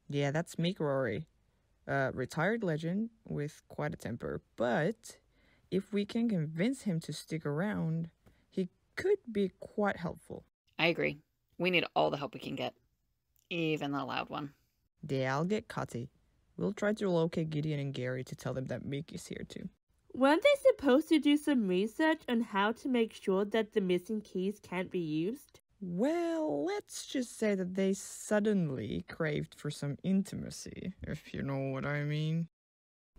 Yeah, that's Meek Rory. A retired legend with quite a temper, but if we can convince him to stick around, he could be quite helpful. I agree. We need all the help we can get. Even the loud one. Yeah, I'll get Kati. We'll try to locate Gideon and Gary to tell them that Mickey's is here too. Weren't they supposed to do some research on how to make sure that the missing keys can't be used? Well, let's just say that they suddenly craved for some intimacy, if you know what I mean.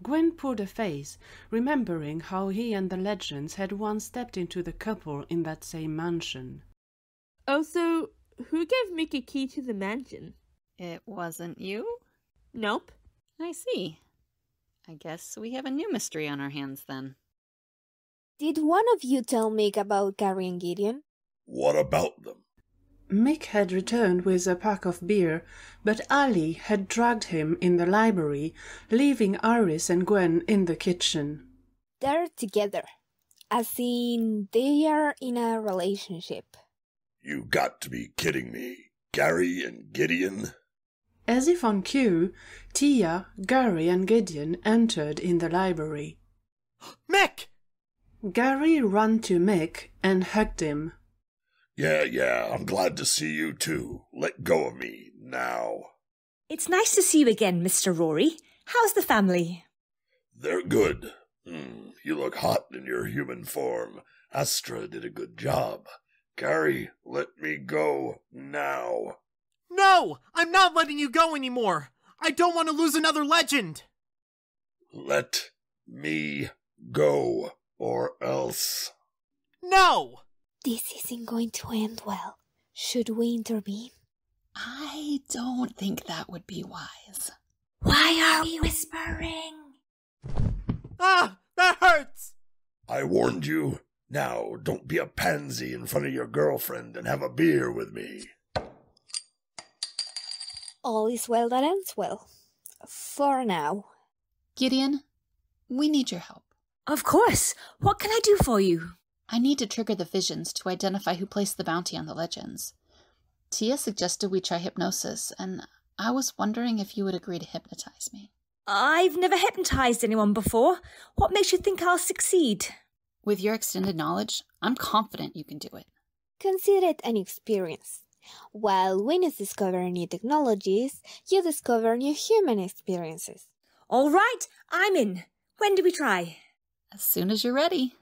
Gwen pulled a face, remembering how he and the legends had once stepped into the couple in that same mansion. Also, who gave Mick a key to the mansion? It wasn't you? Nope. I see. I guess we have a new mystery on our hands then. Did one of you tell Mick about Gary and Gideon? What about them? Mick had returned with a pack of beer, but Ali had dragged him in the library, leaving Iris and Gwen in the kitchen. They're together, as in they are in a relationship. You got to be kidding me. Gary and Gideon? As if on cue, Tia, Gary, and Gideon entered in the library. Mick! Gary ran to Mick and hugged him. Yeah, yeah, I'm glad to see you too. Let go of me now. It's nice to see you again, Mr. Rory. How's the family? They're good. Mm, you look hot in your human form. Astra did a good job. Gary, let me go now. No! I'm not letting you go anymore! I don't want to lose another legend! Let me go, or else. No! This isn't going to end well. Should we intervene? I don't think that would be wise. Why are we whispering? Ah! That hurts! I warned you. Now, don't be a pansy in front of your girlfriend and have a beer with me. All is well that ends well. For now. Gideon, we need your help. Of course. What can I do for you? I need to trigger the visions to identify who placed the bounty on the legends. Tia suggested we try hypnosis, and I was wondering if you would agree to hypnotize me. I've never hypnotized anyone before. What makes you think I'll succeed? With your extended knowledge, I'm confident you can do it. Consider it an experience. While winners discover new technologies, you discover new human experiences. All right, I'm in. When do we try? As soon as you're ready.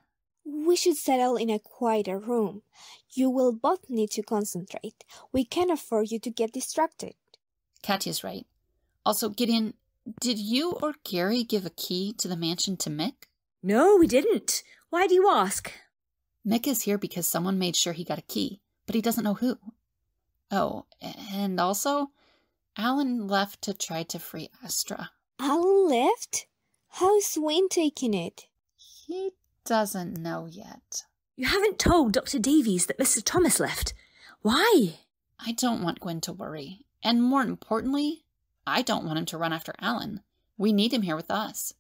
We should settle in a quieter room. You will both need to concentrate. We can't afford you to get distracted. Katya's right. Also, Gideon, did you or Gary give a key to the mansion to Mick? No, we didn't. Why do you ask? Mick is here because someone made sure he got a key, but he doesn't know who. Oh, and also, Alan left to try to free Astra. Alan left? How's Swain taking it? He doesn't know yet. You haven't told Dr. Davies that Mr. Thomas left. Why? I don't want Gwen to worry. And more importantly, I don't want him to run after Alan. We need him here with us.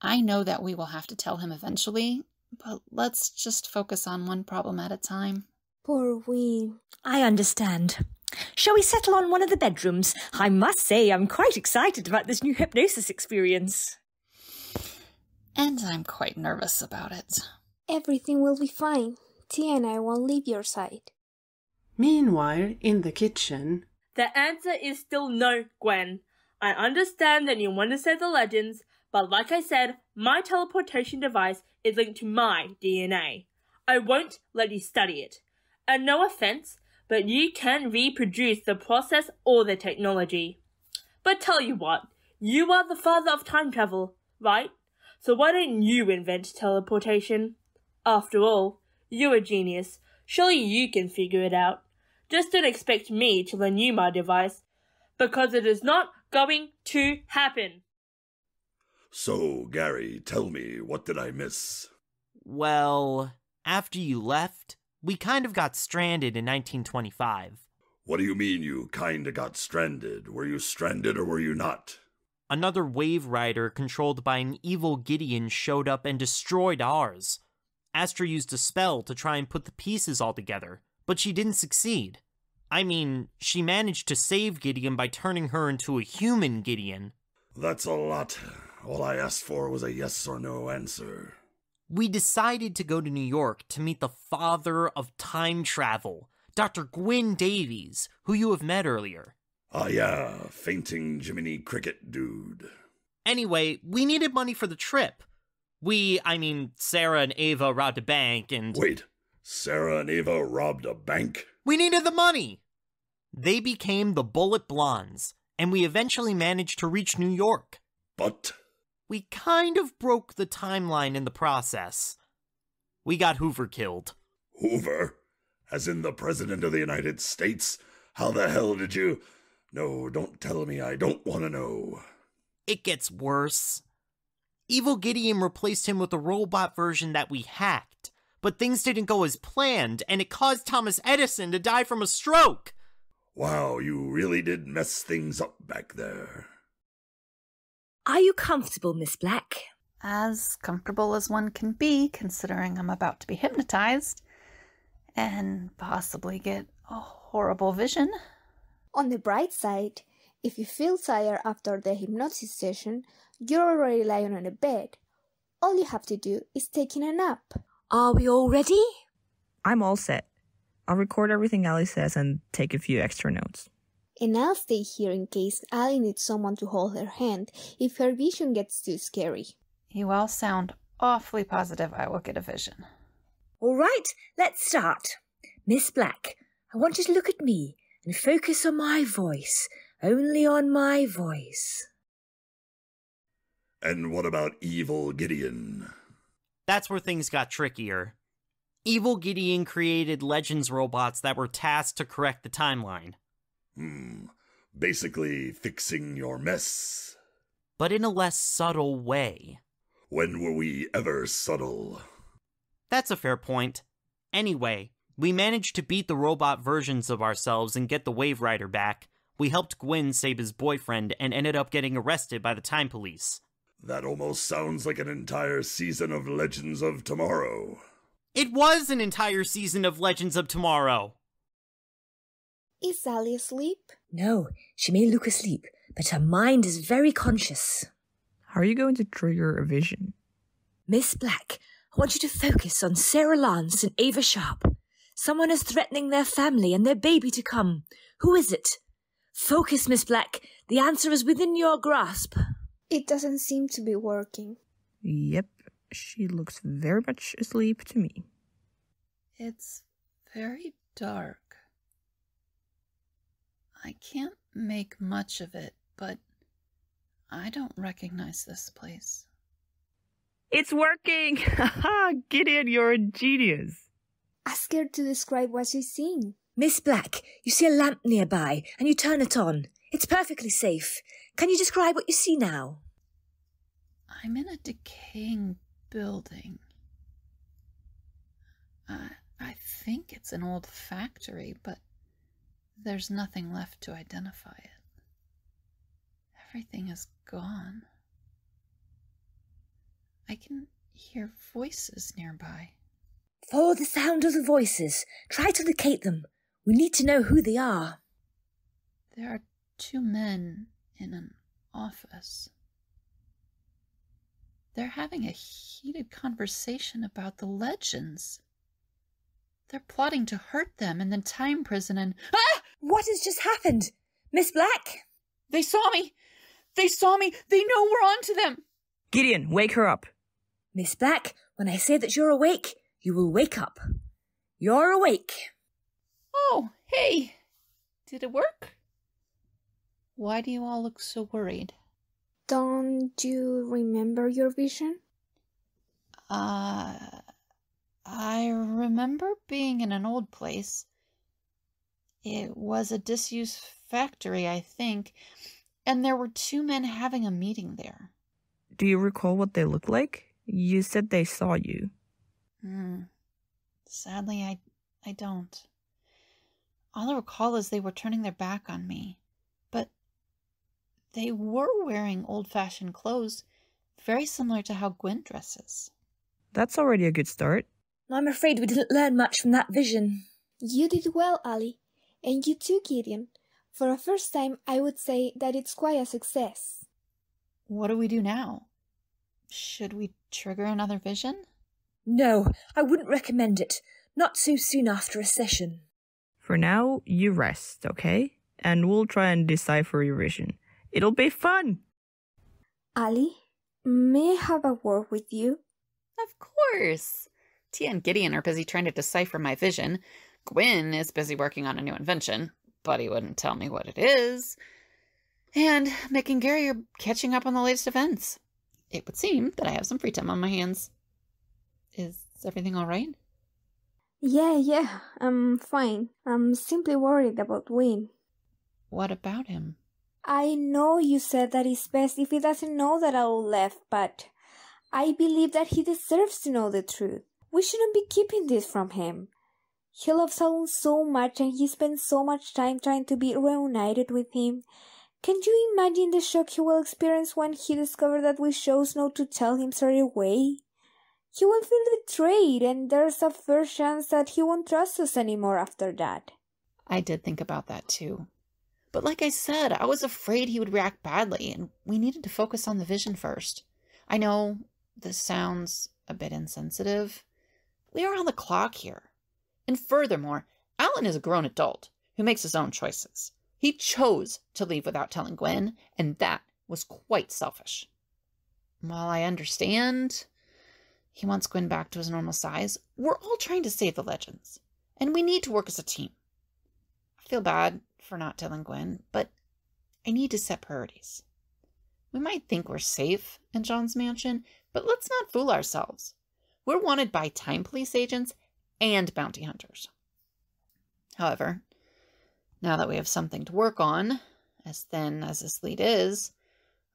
I know that we will have to tell him eventually, but let's just focus on one problem at a time. Poor Wee. I understand. Shall we settle on one of the bedrooms? I must say, I'm quite excited about this new hypnosis experience. And I'm quite nervous about it. Everything will be fine. Tia and I won't leave your side. Meanwhile, in the kitchen. The answer is still no, Gwen. I understand that you want to say the legends, but like I said, my teleportation device is linked to my DNA. I won't let you study it. And no offense, but you can reproduce the process or the technology. But tell you what, you are the father of time travel, right? So why don't you invent teleportation? After all, you're a genius. Surely you can figure it out. Just don't expect me to lend you my device, because it is not going to happen. So, Gary, tell me, what did I miss? Well, after you left, we kind of got stranded in 1925. What do you mean you kinda got stranded? Were you stranded or were you not? Another wave rider controlled by an evil Gideon showed up and destroyed ours. Astra used a spell to try and put the pieces all together, but she didn't succeed. I mean, she managed to save Gideon by turning her into a human Gideon. That's a lot. All I asked for was a yes or no answer. We decided to go to New York to meet the father of time travel, Dr. Gwyn Davies, who you have met earlier. Ah, yeah, fainting Jiminy Cricket dude. Anyway, we needed money for the trip. We, I mean, Sarah and Ava robbed a bank and. Wait, Sarah and Ava robbed a bank? We needed the money! They became the Bullet Blondes, and we eventually managed to reach New York. But we kind of broke the timeline in the process. We got Hoover killed. Hoover? As in the President of the United States? How the hell did you. No, don't tell me. I don't want to know. It gets worse. Evil Gideon replaced him with a robot version that we hacked, but things didn't go as planned, and it caused Thomas Edison to die from a stroke. Wow, you really did mess things up back there. Are you comfortable, Miss Black? As comfortable as one can be, considering I'm about to be hypnotized and possibly get a horrible vision. On the bright side, if you feel tired after the hypnosis session, you're already lying on a bed. All you have to do is taking a nap. Are we all ready? I'm all set. I'll record everything Ali says and take a few extra notes. And I'll stay here in case Ali needs someone to hold her hand if her vision gets too scary. You all sound awfully positive I will get a vision. All right, let's start. Miss Black, I want you to look at me and focus on my voice, only on my voice. And what about evil Gideon? That's where things got trickier. Evil Gideon created Legends robots that were tasked to correct the timeline. Hmm. Basically, fixing your mess. But in a less subtle way. When were we ever subtle? That's a fair point. Anyway, we managed to beat the robot versions of ourselves and get the Wave Rider back. We helped Gwyn save his boyfriend and ended up getting arrested by the Time Police. That almost sounds like an entire season of Legends of Tomorrow. It was an entire season of Legends of Tomorrow! Is Sally asleep? No, she may look asleep, but her mind is very conscious. How are you going to trigger a vision? Miss Black, I want you to focus on Sarah Lance and Ava Sharp. Someone is threatening their family and their baby to come. Who is it? Focus, Miss Black. The answer is within your grasp. It doesn't seem to be working. Yep, she looks very much asleep to me. It's very dark. I can't make much of it, but I don't recognize this place. It's working! Gideon, you're a genius. I'm scared to describe what she's seeing. Miss Black, you see a lamp nearby and you turn it on. It's perfectly safe. Can you describe what you see now? I'm in a decaying building. I, I think it's an old factory, but there's nothing left to identify it. Everything is gone. I can hear voices nearby. Follow the sound of the voices. Try to locate them. We need to know who they are. There are two men in an office. They're having a heated conversation about the legends. They're plotting to hurt them in the time prison and. Ah! What has just happened? Miss Black? They saw me. They saw me. They know we're on to them. Gideon, wake her up. Miss Black, when I say that you're awake, you will wake up. You're awake. Oh, hey. Did it work? Why do you all look so worried? Don't you remember your vision? Uh, I remember being in an old place. It was a disused factory, I think, and there were two men having a meeting there. Do you recall what they looked like? You said they saw you. Hmm. Sadly, I, I don't. All I recall is they were turning their back on me. But they were wearing old fashioned clothes, very similar to how Gwen dresses. That's already a good start. I'm afraid we didn't learn much from that vision. You did well, Ali. And you too, Gideon. For a first time, I would say that it's quite a success. What do we do now? Should we trigger another vision? No, I wouldn't recommend it. Not too soon after a session. For now, you rest, okay? And we'll try and decipher your vision. It'll be fun! Ali, may I have a word with you? Of course! Tia and Gideon are busy trying to decipher my vision, Gwyn is busy working on a new invention, but he wouldn't tell me what it is. And Mick and Gary are catching up on the latest events. It would seem that I have some free time on my hands. Is everything all right? Yeah, yeah, I'm fine. I'm simply worried about Wayne. What about him? I know you said that it's best if he doesn't know that I'll left, but I believe that he deserves to know the truth. We shouldn't be keeping this from him. He loves Saul so much and he spends so much time trying to be reunited with him. Can you imagine the shock he will experience when he discovers that we chose not to tell him straight away? He will feel betrayed and there's a fair chance that he won't trust us anymore after that. I did think about that too. But like I said, I was afraid he would react badly and we needed to focus on the vision first. I know this sounds a bit insensitive. We are on the clock here. And furthermore, Alan is a grown adult who makes his own choices. He chose to leave without telling Gwen, and that was quite selfish. While I understand he wants Gwen back to his normal size, we're all trying to save the legends, and we need to work as a team. I feel bad for not telling Gwen, but I need to set priorities. We might think we're safe in John's mansion, but let's not fool ourselves. We're wanted by time police agents and bounty hunters. However, now that we have something to work on, as thin as this lead is,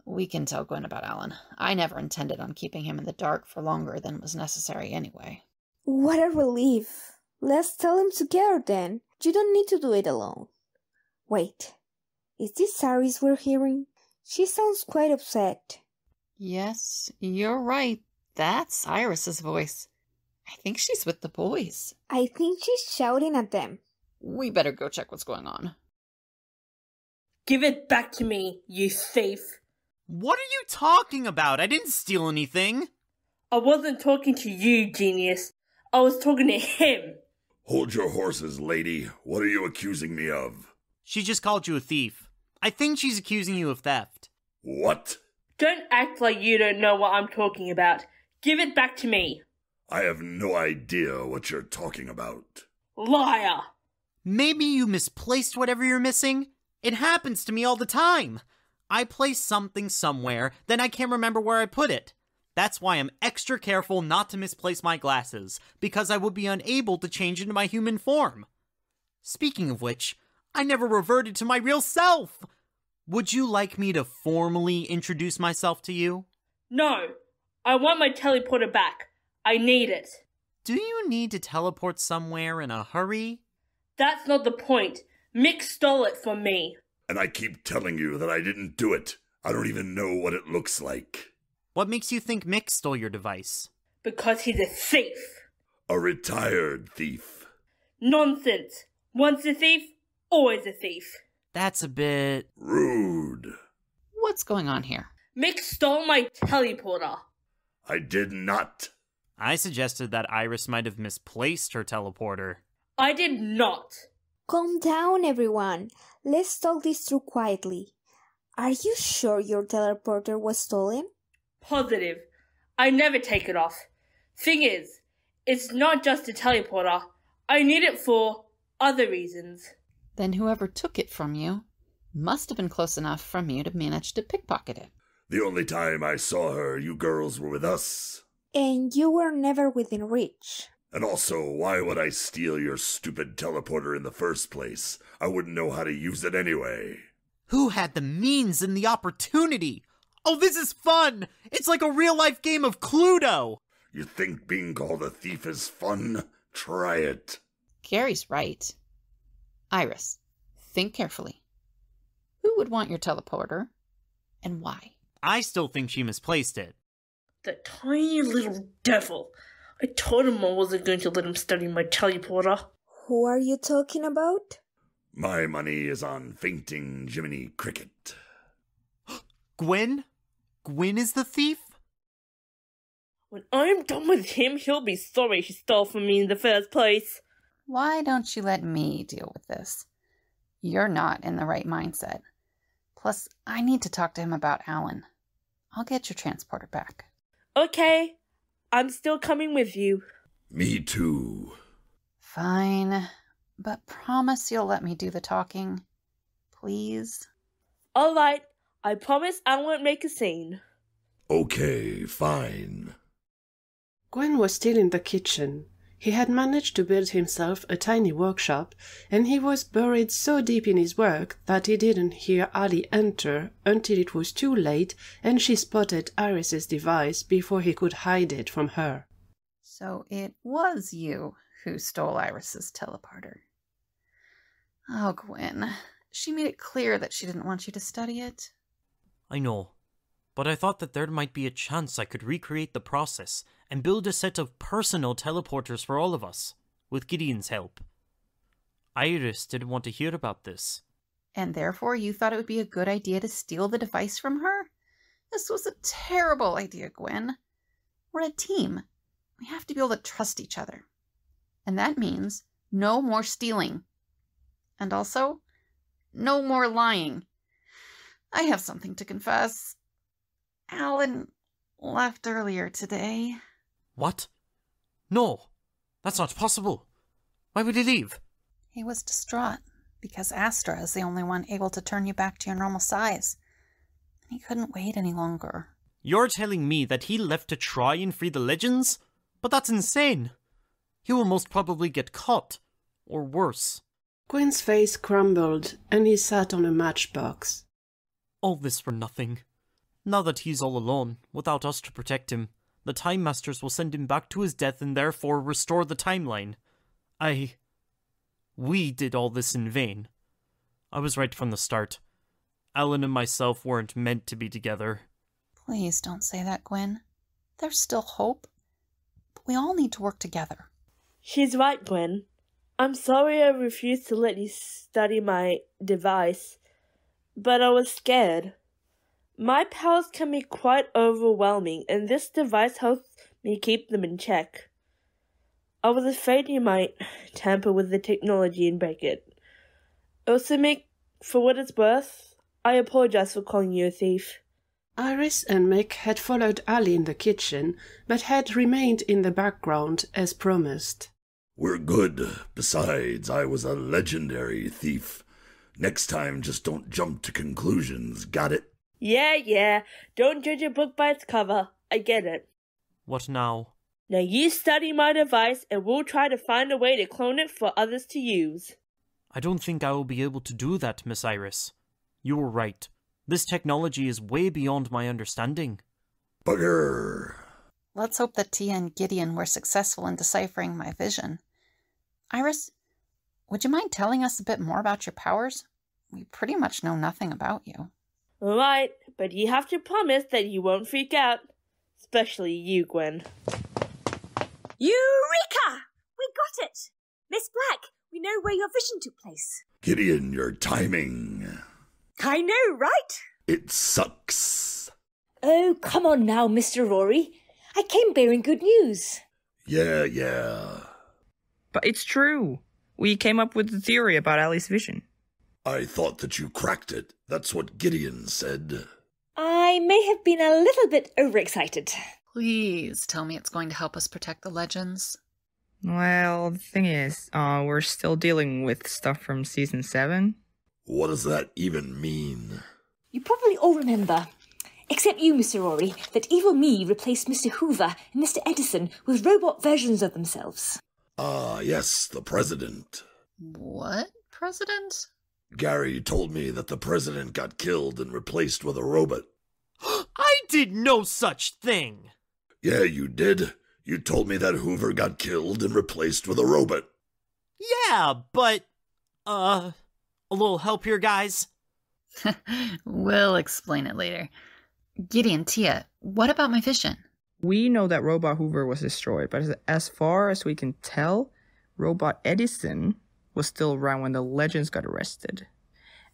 we can tell Gwen about Alan. I never intended on keeping him in the dark for longer than was necessary anyway. What a relief. Let's tell him together then. You don't need to do it alone. Wait, is this Saris we're hearing? She sounds quite upset. Yes, you're right. That's Iris's voice. I think she's with the boys. I think she's shouting at them. We better go check what's going on. Give it back to me, you thief. What are you talking about? I didn't steal anything. I wasn't talking to you, genius. I was talking to him. Hold your horses, lady. What are you accusing me of? She just called you a thief. I think she's accusing you of theft. What? Don't act like you don't know what I'm talking about. Give it back to me. I have no idea what you're talking about. Liar! Maybe you misplaced whatever you're missing. It happens to me all the time. I place something somewhere, then I can't remember where I put it. That's why I'm extra careful not to misplace my glasses, because I would be unable to change into my human form. Speaking of which, I never reverted to my real self! Would you like me to formally introduce myself to you? No. I want my teleporter back. I need it. Do you need to teleport somewhere in a hurry? That's not the point. Mick stole it from me. And I keep telling you that I didn't do it. I don't even know what it looks like. What makes you think Mick stole your device? Because he's a thief. A retired thief. Nonsense. Once a thief, always a thief. That's a bit. rude. What's going on here? Mick stole my teleporter. I did not. I suggested that Iris might have misplaced her teleporter. I did not. Calm down, everyone. Let's talk this through quietly. Are you sure your teleporter was stolen? Positive. I never take it off. Thing is, it's not just a teleporter. I need it for other reasons. Then whoever took it from you must have been close enough from you to manage to pickpocket it. The only time I saw her, you girls were with us. And you were never within reach. And also, why would I steal your stupid teleporter in the first place? I wouldn't know how to use it anyway. Who had the means and the opportunity? Oh, this is fun! It's like a real life game of Cluedo! You think being called a thief is fun? Try it. Gary's right. Iris, think carefully. Who would want your teleporter? And why? I still think she misplaced it. That tiny little devil. I told him I wasn't going to let him study my teleporter. Who are you talking about? My money is on fainting Jiminy Cricket. Gwen? Gwen is the thief? When I'm done with him, he'll be sorry he stole from me in the first place. Why don't you let me deal with this? You're not in the right mindset. Plus, I need to talk to him about Alan. I'll get your transporter back. Okay, I'm still coming with you. Me too. Fine, but promise you'll let me do the talking. Please. All right, I promise I won't make a scene. Okay, fine. Gwen was still in the kitchen he had managed to build himself a tiny workshop, and he was buried so deep in his work that he didn't hear Ali enter until it was too late and she spotted Iris's device before he could hide it from her. So it was you who stole Iris's teleporter. Oh, Gwen, she made it clear that she didn't want you to study it. I know but I thought that there might be a chance I could recreate the process and build a set of personal teleporters for all of us, with Gideon's help. Iris didn't want to hear about this. And therefore you thought it would be a good idea to steal the device from her? This was a terrible idea, Gwen. We're a team. We have to be able to trust each other. And that means no more stealing. And also, no more lying. I have something to confess. Alan left earlier today. What? No, that's not possible. Why would he leave? He was distraught because Astra is the only one able to turn you back to your normal size. and He couldn't wait any longer. You're telling me that he left to try and free the legends? But that's insane. He will most probably get caught, or worse. Quinn's face crumbled and he sat on a matchbox. All this for nothing. Now that he's all alone, without us to protect him, the Time Masters will send him back to his death and therefore restore the timeline. I. We did all this in vain. I was right from the start. Alan and myself weren't meant to be together. Please don't say that, Gwen. There's still hope. But we all need to work together. She's right, Gwen. I'm sorry I refused to let you study my device, but I was scared. My powers can be quite overwhelming, and this device helps me keep them in check. I was afraid you might tamper with the technology and break it. Also, Mick, for what it's worth, I apologize for calling you a thief. Iris and Mick had followed Ali in the kitchen, but had remained in the background as promised. We're good. Besides, I was a legendary thief. Next time, just don't jump to conclusions, got it? Yeah, yeah. Don't judge a book by its cover. I get it. What now? Now you study my device and we'll try to find a way to clone it for others to use. I don't think I will be able to do that, Miss Iris. You were right. This technology is way beyond my understanding. Bugger! Let's hope that Tia and Gideon were successful in deciphering my vision. Iris, would you mind telling us a bit more about your powers? We pretty much know nothing about you. Alright, but you have to promise that you won't freak out. Especially you, Gwen. Eureka! We got it! Miss Black, we know where your vision took place. Gideon, your timing. I know, right? It sucks. Oh, come on now, Mr. Rory. I came bearing good news. Yeah, yeah. But it's true. We came up with the theory about Ali's vision. I thought that you cracked it. That's what Gideon said. I may have been a little bit overexcited. Please tell me it's going to help us protect the legends. Well, the thing is, uh, we're still dealing with stuff from season seven. What does that even mean? You probably all remember, except you, Mr. Rory, that Evil Me replaced Mr. Hoover and Mr. Edison with robot versions of themselves. Ah, yes, the president. What president? Gary told me that the president got killed and replaced with a robot. I did no such thing! Yeah, you did. You told me that Hoover got killed and replaced with a robot. Yeah, but. Uh. A little help here, guys? we'll explain it later. Gideon, Tia, what about my vision? We know that Robot Hoover was destroyed, but as, far as we can tell, Robot Edison was still around when the legends got arrested.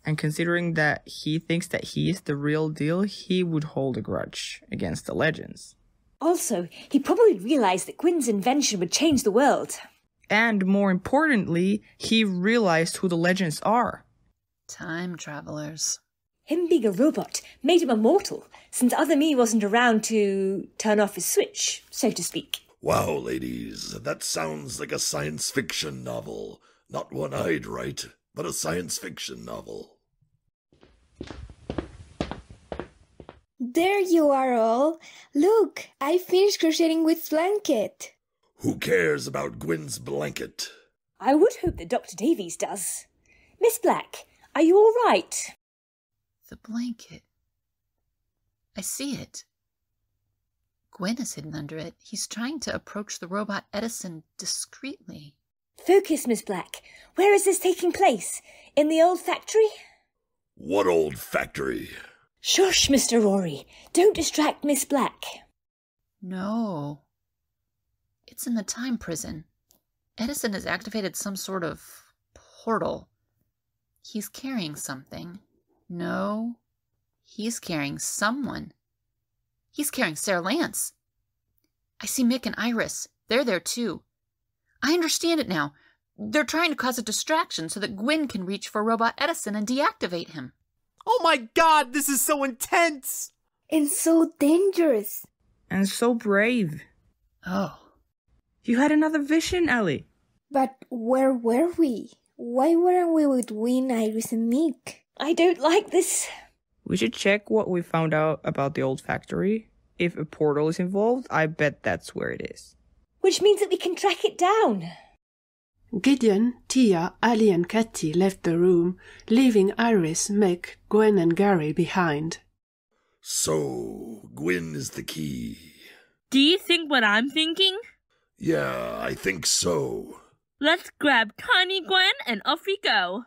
And considering that he thinks that he is the real deal, he would hold a grudge against the legends. Also, he probably realized that Quinn's invention would change the world. And more importantly, he realized who the legends are. Time travelers. Him being a robot made him immortal, since Other Me wasn't around to turn off his switch, so to speak. Wow, ladies, that sounds like a science fiction novel. Not one I'd write, but a science fiction novel. There you are all. Look, I finished crocheting with blanket. Who cares about Gwyn's blanket? I would hope that Dr. Davies does. Miss Black, are you all right? The blanket. I see it. Gwen is hidden under it. He's trying to approach the robot Edison discreetly. Focus, Miss Black. Where is this taking place? In the old factory? What old factory? Shush, Mr. Rory. Don't distract Miss Black. No. It's in the time prison. Edison has activated some sort of portal. He's carrying something. No. He's carrying someone. He's carrying Sarah Lance. I see Mick and Iris. They're there too. I understand it now. They're trying to cause a distraction so that Gwyn can reach for Robot Edison and deactivate him. Oh my god, this is so intense! And so dangerous. And so brave. Oh. You had another vision, Ellie. But where were we? Why weren't we with Gwen, Iris, and Meek? I don't like this. We should check what we found out about the old factory. If a portal is involved, I bet that's where it is which means that we can track it down. Gideon, Tia, Ali, and Katy left the room, leaving Iris, Mick, Gwen, and Gary behind. So, Gwen is the key. Do you think what I'm thinking? Yeah, I think so. Let's grab Tiny Gwen and off we go.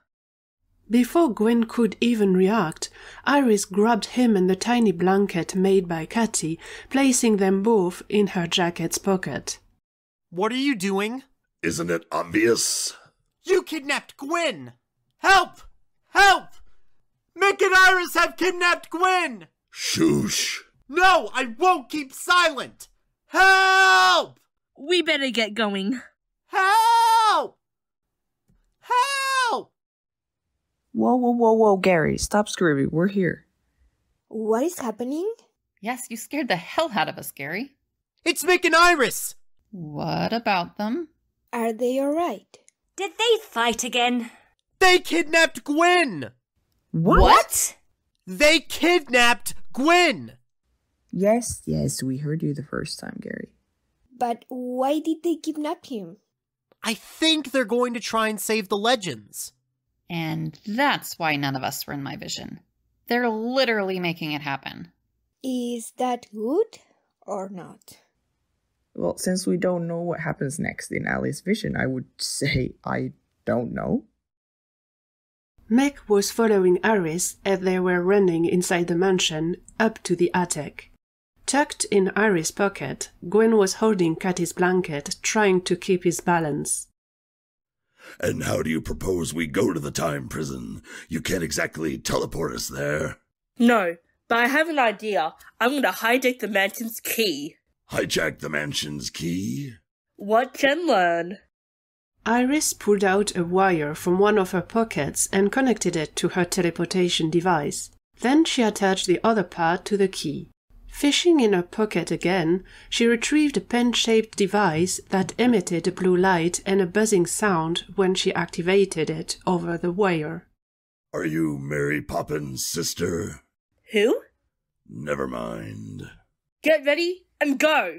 Before Gwen could even react, Iris grabbed him and the tiny blanket made by Katy, placing them both in her jacket's pocket. What are you doing? Isn't it obvious? You kidnapped Gwen! Help! Help! Mick and Iris have kidnapped Gwen! Shush! No, I won't keep silent! Help! We better get going. Help! Help! Whoa, whoa, whoa, whoa, Gary, stop screaming. We're here. What is happening? Yes, you scared the hell out of us, Gary. It's Mick and Iris! What about them? Are they all right? Did they fight again? They kidnapped Gwen! What? what? They kidnapped Gwen! Yes, yes, we heard you the first time, Gary. But why did they kidnap him? I think they're going to try and save the legends. And that's why none of us were in my vision. They're literally making it happen. Is that good or not? Well, since we don't know what happens next in Ali's vision, I would say I don't know. Meg was following Iris as they were running inside the mansion, up to the attic. Tucked in Iris's pocket, Gwen was holding Catty's blanket, trying to keep his balance. And how do you propose we go to the time prison? You can't exactly teleport us there. No, but I have an idea. I'm going to hijack the mansion's key hijacked the mansion's key. What can learn? Iris pulled out a wire from one of her pockets and connected it to her teleportation device. Then she attached the other part to the key. Fishing in her pocket again, she retrieved a pen-shaped device that emitted a blue light and a buzzing sound when she activated it over the wire. Are you Mary Poppins' sister? Who? Never mind. Get ready and go.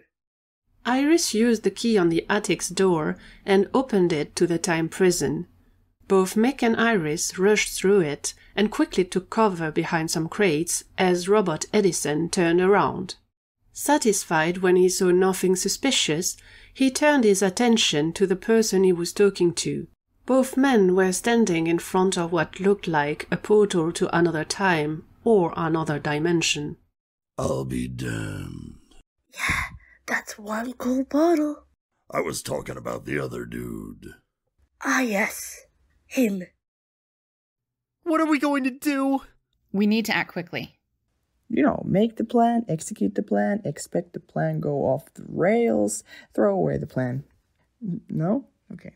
Iris used the key on the attic's door and opened it to the time prison. Both Mick and Iris rushed through it and quickly took cover behind some crates as Robert Edison turned around. Satisfied when he saw nothing suspicious, he turned his attention to the person he was talking to. Both men were standing in front of what looked like a portal to another time or another dimension. I'll be damned. Yeah, that's one cool bottle. I was talking about the other dude. Ah, yes. Him. What are we going to do? We need to act quickly. You know, make the plan, execute the plan, expect the plan, go off the rails, throw away the plan. No? Okay.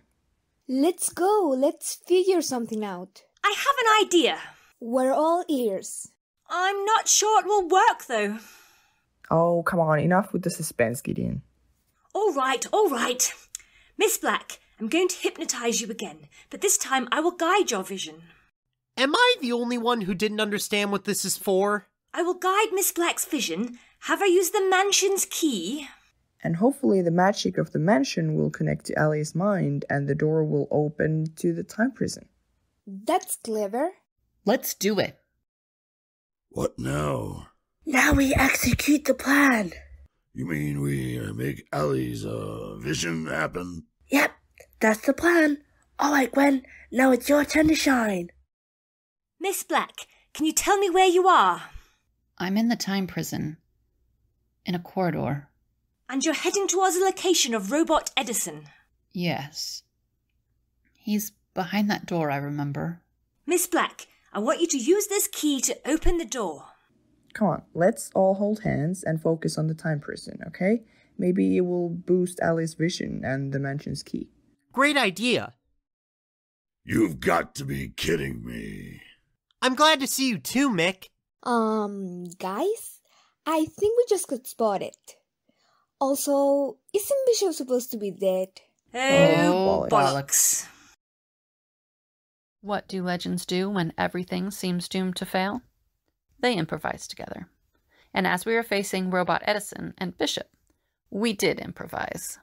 Let's go. Let's figure something out. I have an idea. We're all ears. I'm not sure it will work, though. Oh, come on, enough with the suspense, Gideon. All right, all right. Miss Black, I'm going to hypnotize you again, but this time I will guide your vision. Am I the only one who didn't understand what this is for? I will guide Miss Black's vision, have I used the mansion's key. And hopefully, the magic of the mansion will connect to Ellie's mind and the door will open to the time prison. That's clever. Let's do it. What now? Now we execute the plan. You mean we make Ellie's uh, vision happen? Yep, that's the plan. All right, Gwen, now it's your turn to shine. Miss Black, can you tell me where you are? I'm in the time prison. In a corridor. And you're heading towards the location of Robot Edison? Yes. He's behind that door, I remember. Miss Black, I want you to use this key to open the door. Come on, let's all hold hands and focus on the time prison, okay? Maybe it will boost Ali's vision and the mansion's key. Great idea! You've got to be kidding me. I'm glad to see you too, Mick. Um, guys, I think we just got spotted. Also, isn't Bishop supposed to be dead? Hey, oh, bollocks. bollocks. What do legends do when everything seems doomed to fail? They improvised together. And as we were facing Robot Edison and Bishop, we did improvise.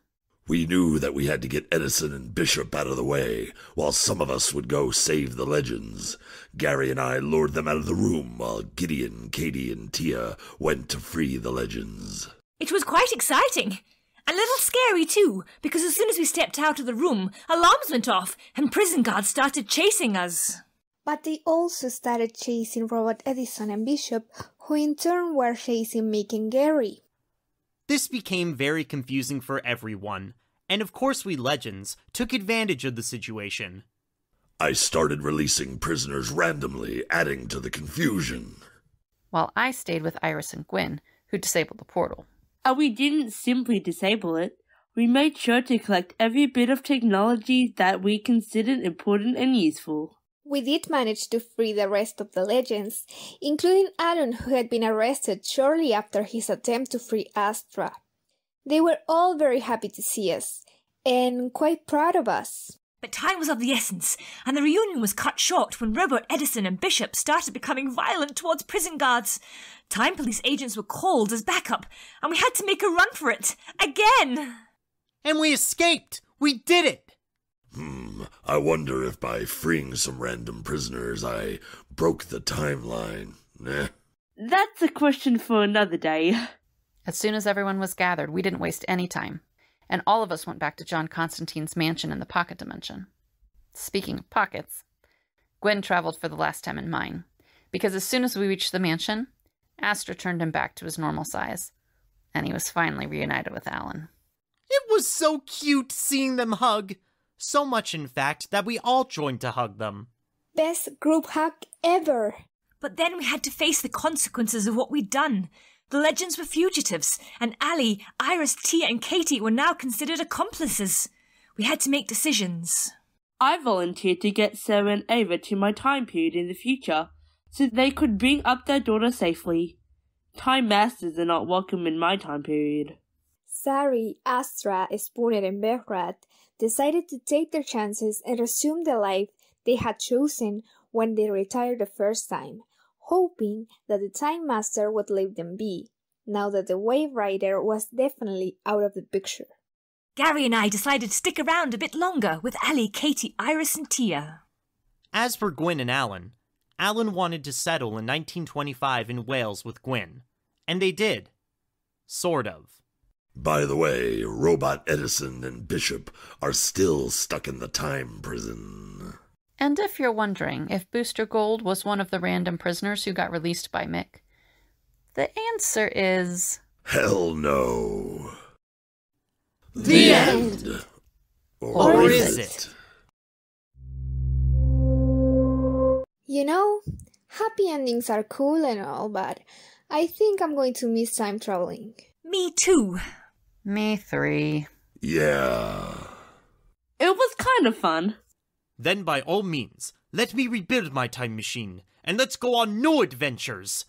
We knew that we had to get Edison and Bishop out of the way, while some of us would go save the legends. Gary and I lured them out of the room while Gideon, Katie, and Tia went to free the legends. It was quite exciting. A little scary, too, because as soon as we stepped out of the room, alarms went off and prison guards started chasing us. But they also started chasing Robert Edison and Bishop, who in turn were chasing Mick and Gary. This became very confusing for everyone, and of course, we legends took advantage of the situation. I started releasing prisoners randomly, adding to the confusion. While I stayed with Iris and Gwen, who disabled the portal. And we didn't simply disable it, we made sure to collect every bit of technology that we considered important and useful. We did manage to free the rest of the legends, including Alan, who had been arrested shortly after his attempt to free Astra. They were all very happy to see us, and quite proud of us. But time was of the essence, and the reunion was cut short when Robert Edison and Bishop started becoming violent towards prison guards. Time police agents were called as backup, and we had to make a run for it. Again! And we escaped! We did it! Hmm, I wonder if by freeing some random prisoners I broke the timeline. Eh? That's a question for another day. As soon as everyone was gathered, we didn't waste any time, and all of us went back to John Constantine's mansion in the pocket dimension. Speaking of pockets, Gwen traveled for the last time in mine, because as soon as we reached the mansion, Astra turned him back to his normal size, and he was finally reunited with Alan. It was so cute seeing them hug. So much, in fact, that we all joined to hug them. Best group hug ever! But then we had to face the consequences of what we'd done. The legends were fugitives, and Ali, Iris, Tia, and Katie were now considered accomplices. We had to make decisions. I volunteered to get Sarah and Ava to my time period in the future, so they could bring up their daughter safely. Time Masters are not welcome in my time period. Sari Astra is born in Belgrade decided to take their chances and resume the life they had chosen when they retired the first time, hoping that the Time Master would leave them be, now that the Wave Rider was definitely out of the picture. Gary and I decided to stick around a bit longer with Ali, Katie, Iris, and Tia. As for Gwyn and Alan, Alan wanted to settle in 1925 in Wales with Gwyn, and they did. Sort of. By the way, Robot Edison and Bishop are still stuck in the time prison. And if you're wondering if Booster Gold was one of the random prisoners who got released by Mick, the answer is Hell no. The, the end. end. Or, or is, is it? it? You know, happy endings are cool and all, but I think I'm going to miss time traveling. Me too. Me three. Yeah. It was kind of fun. Then by all means, let me rebuild my time machine, and let's go on new adventures!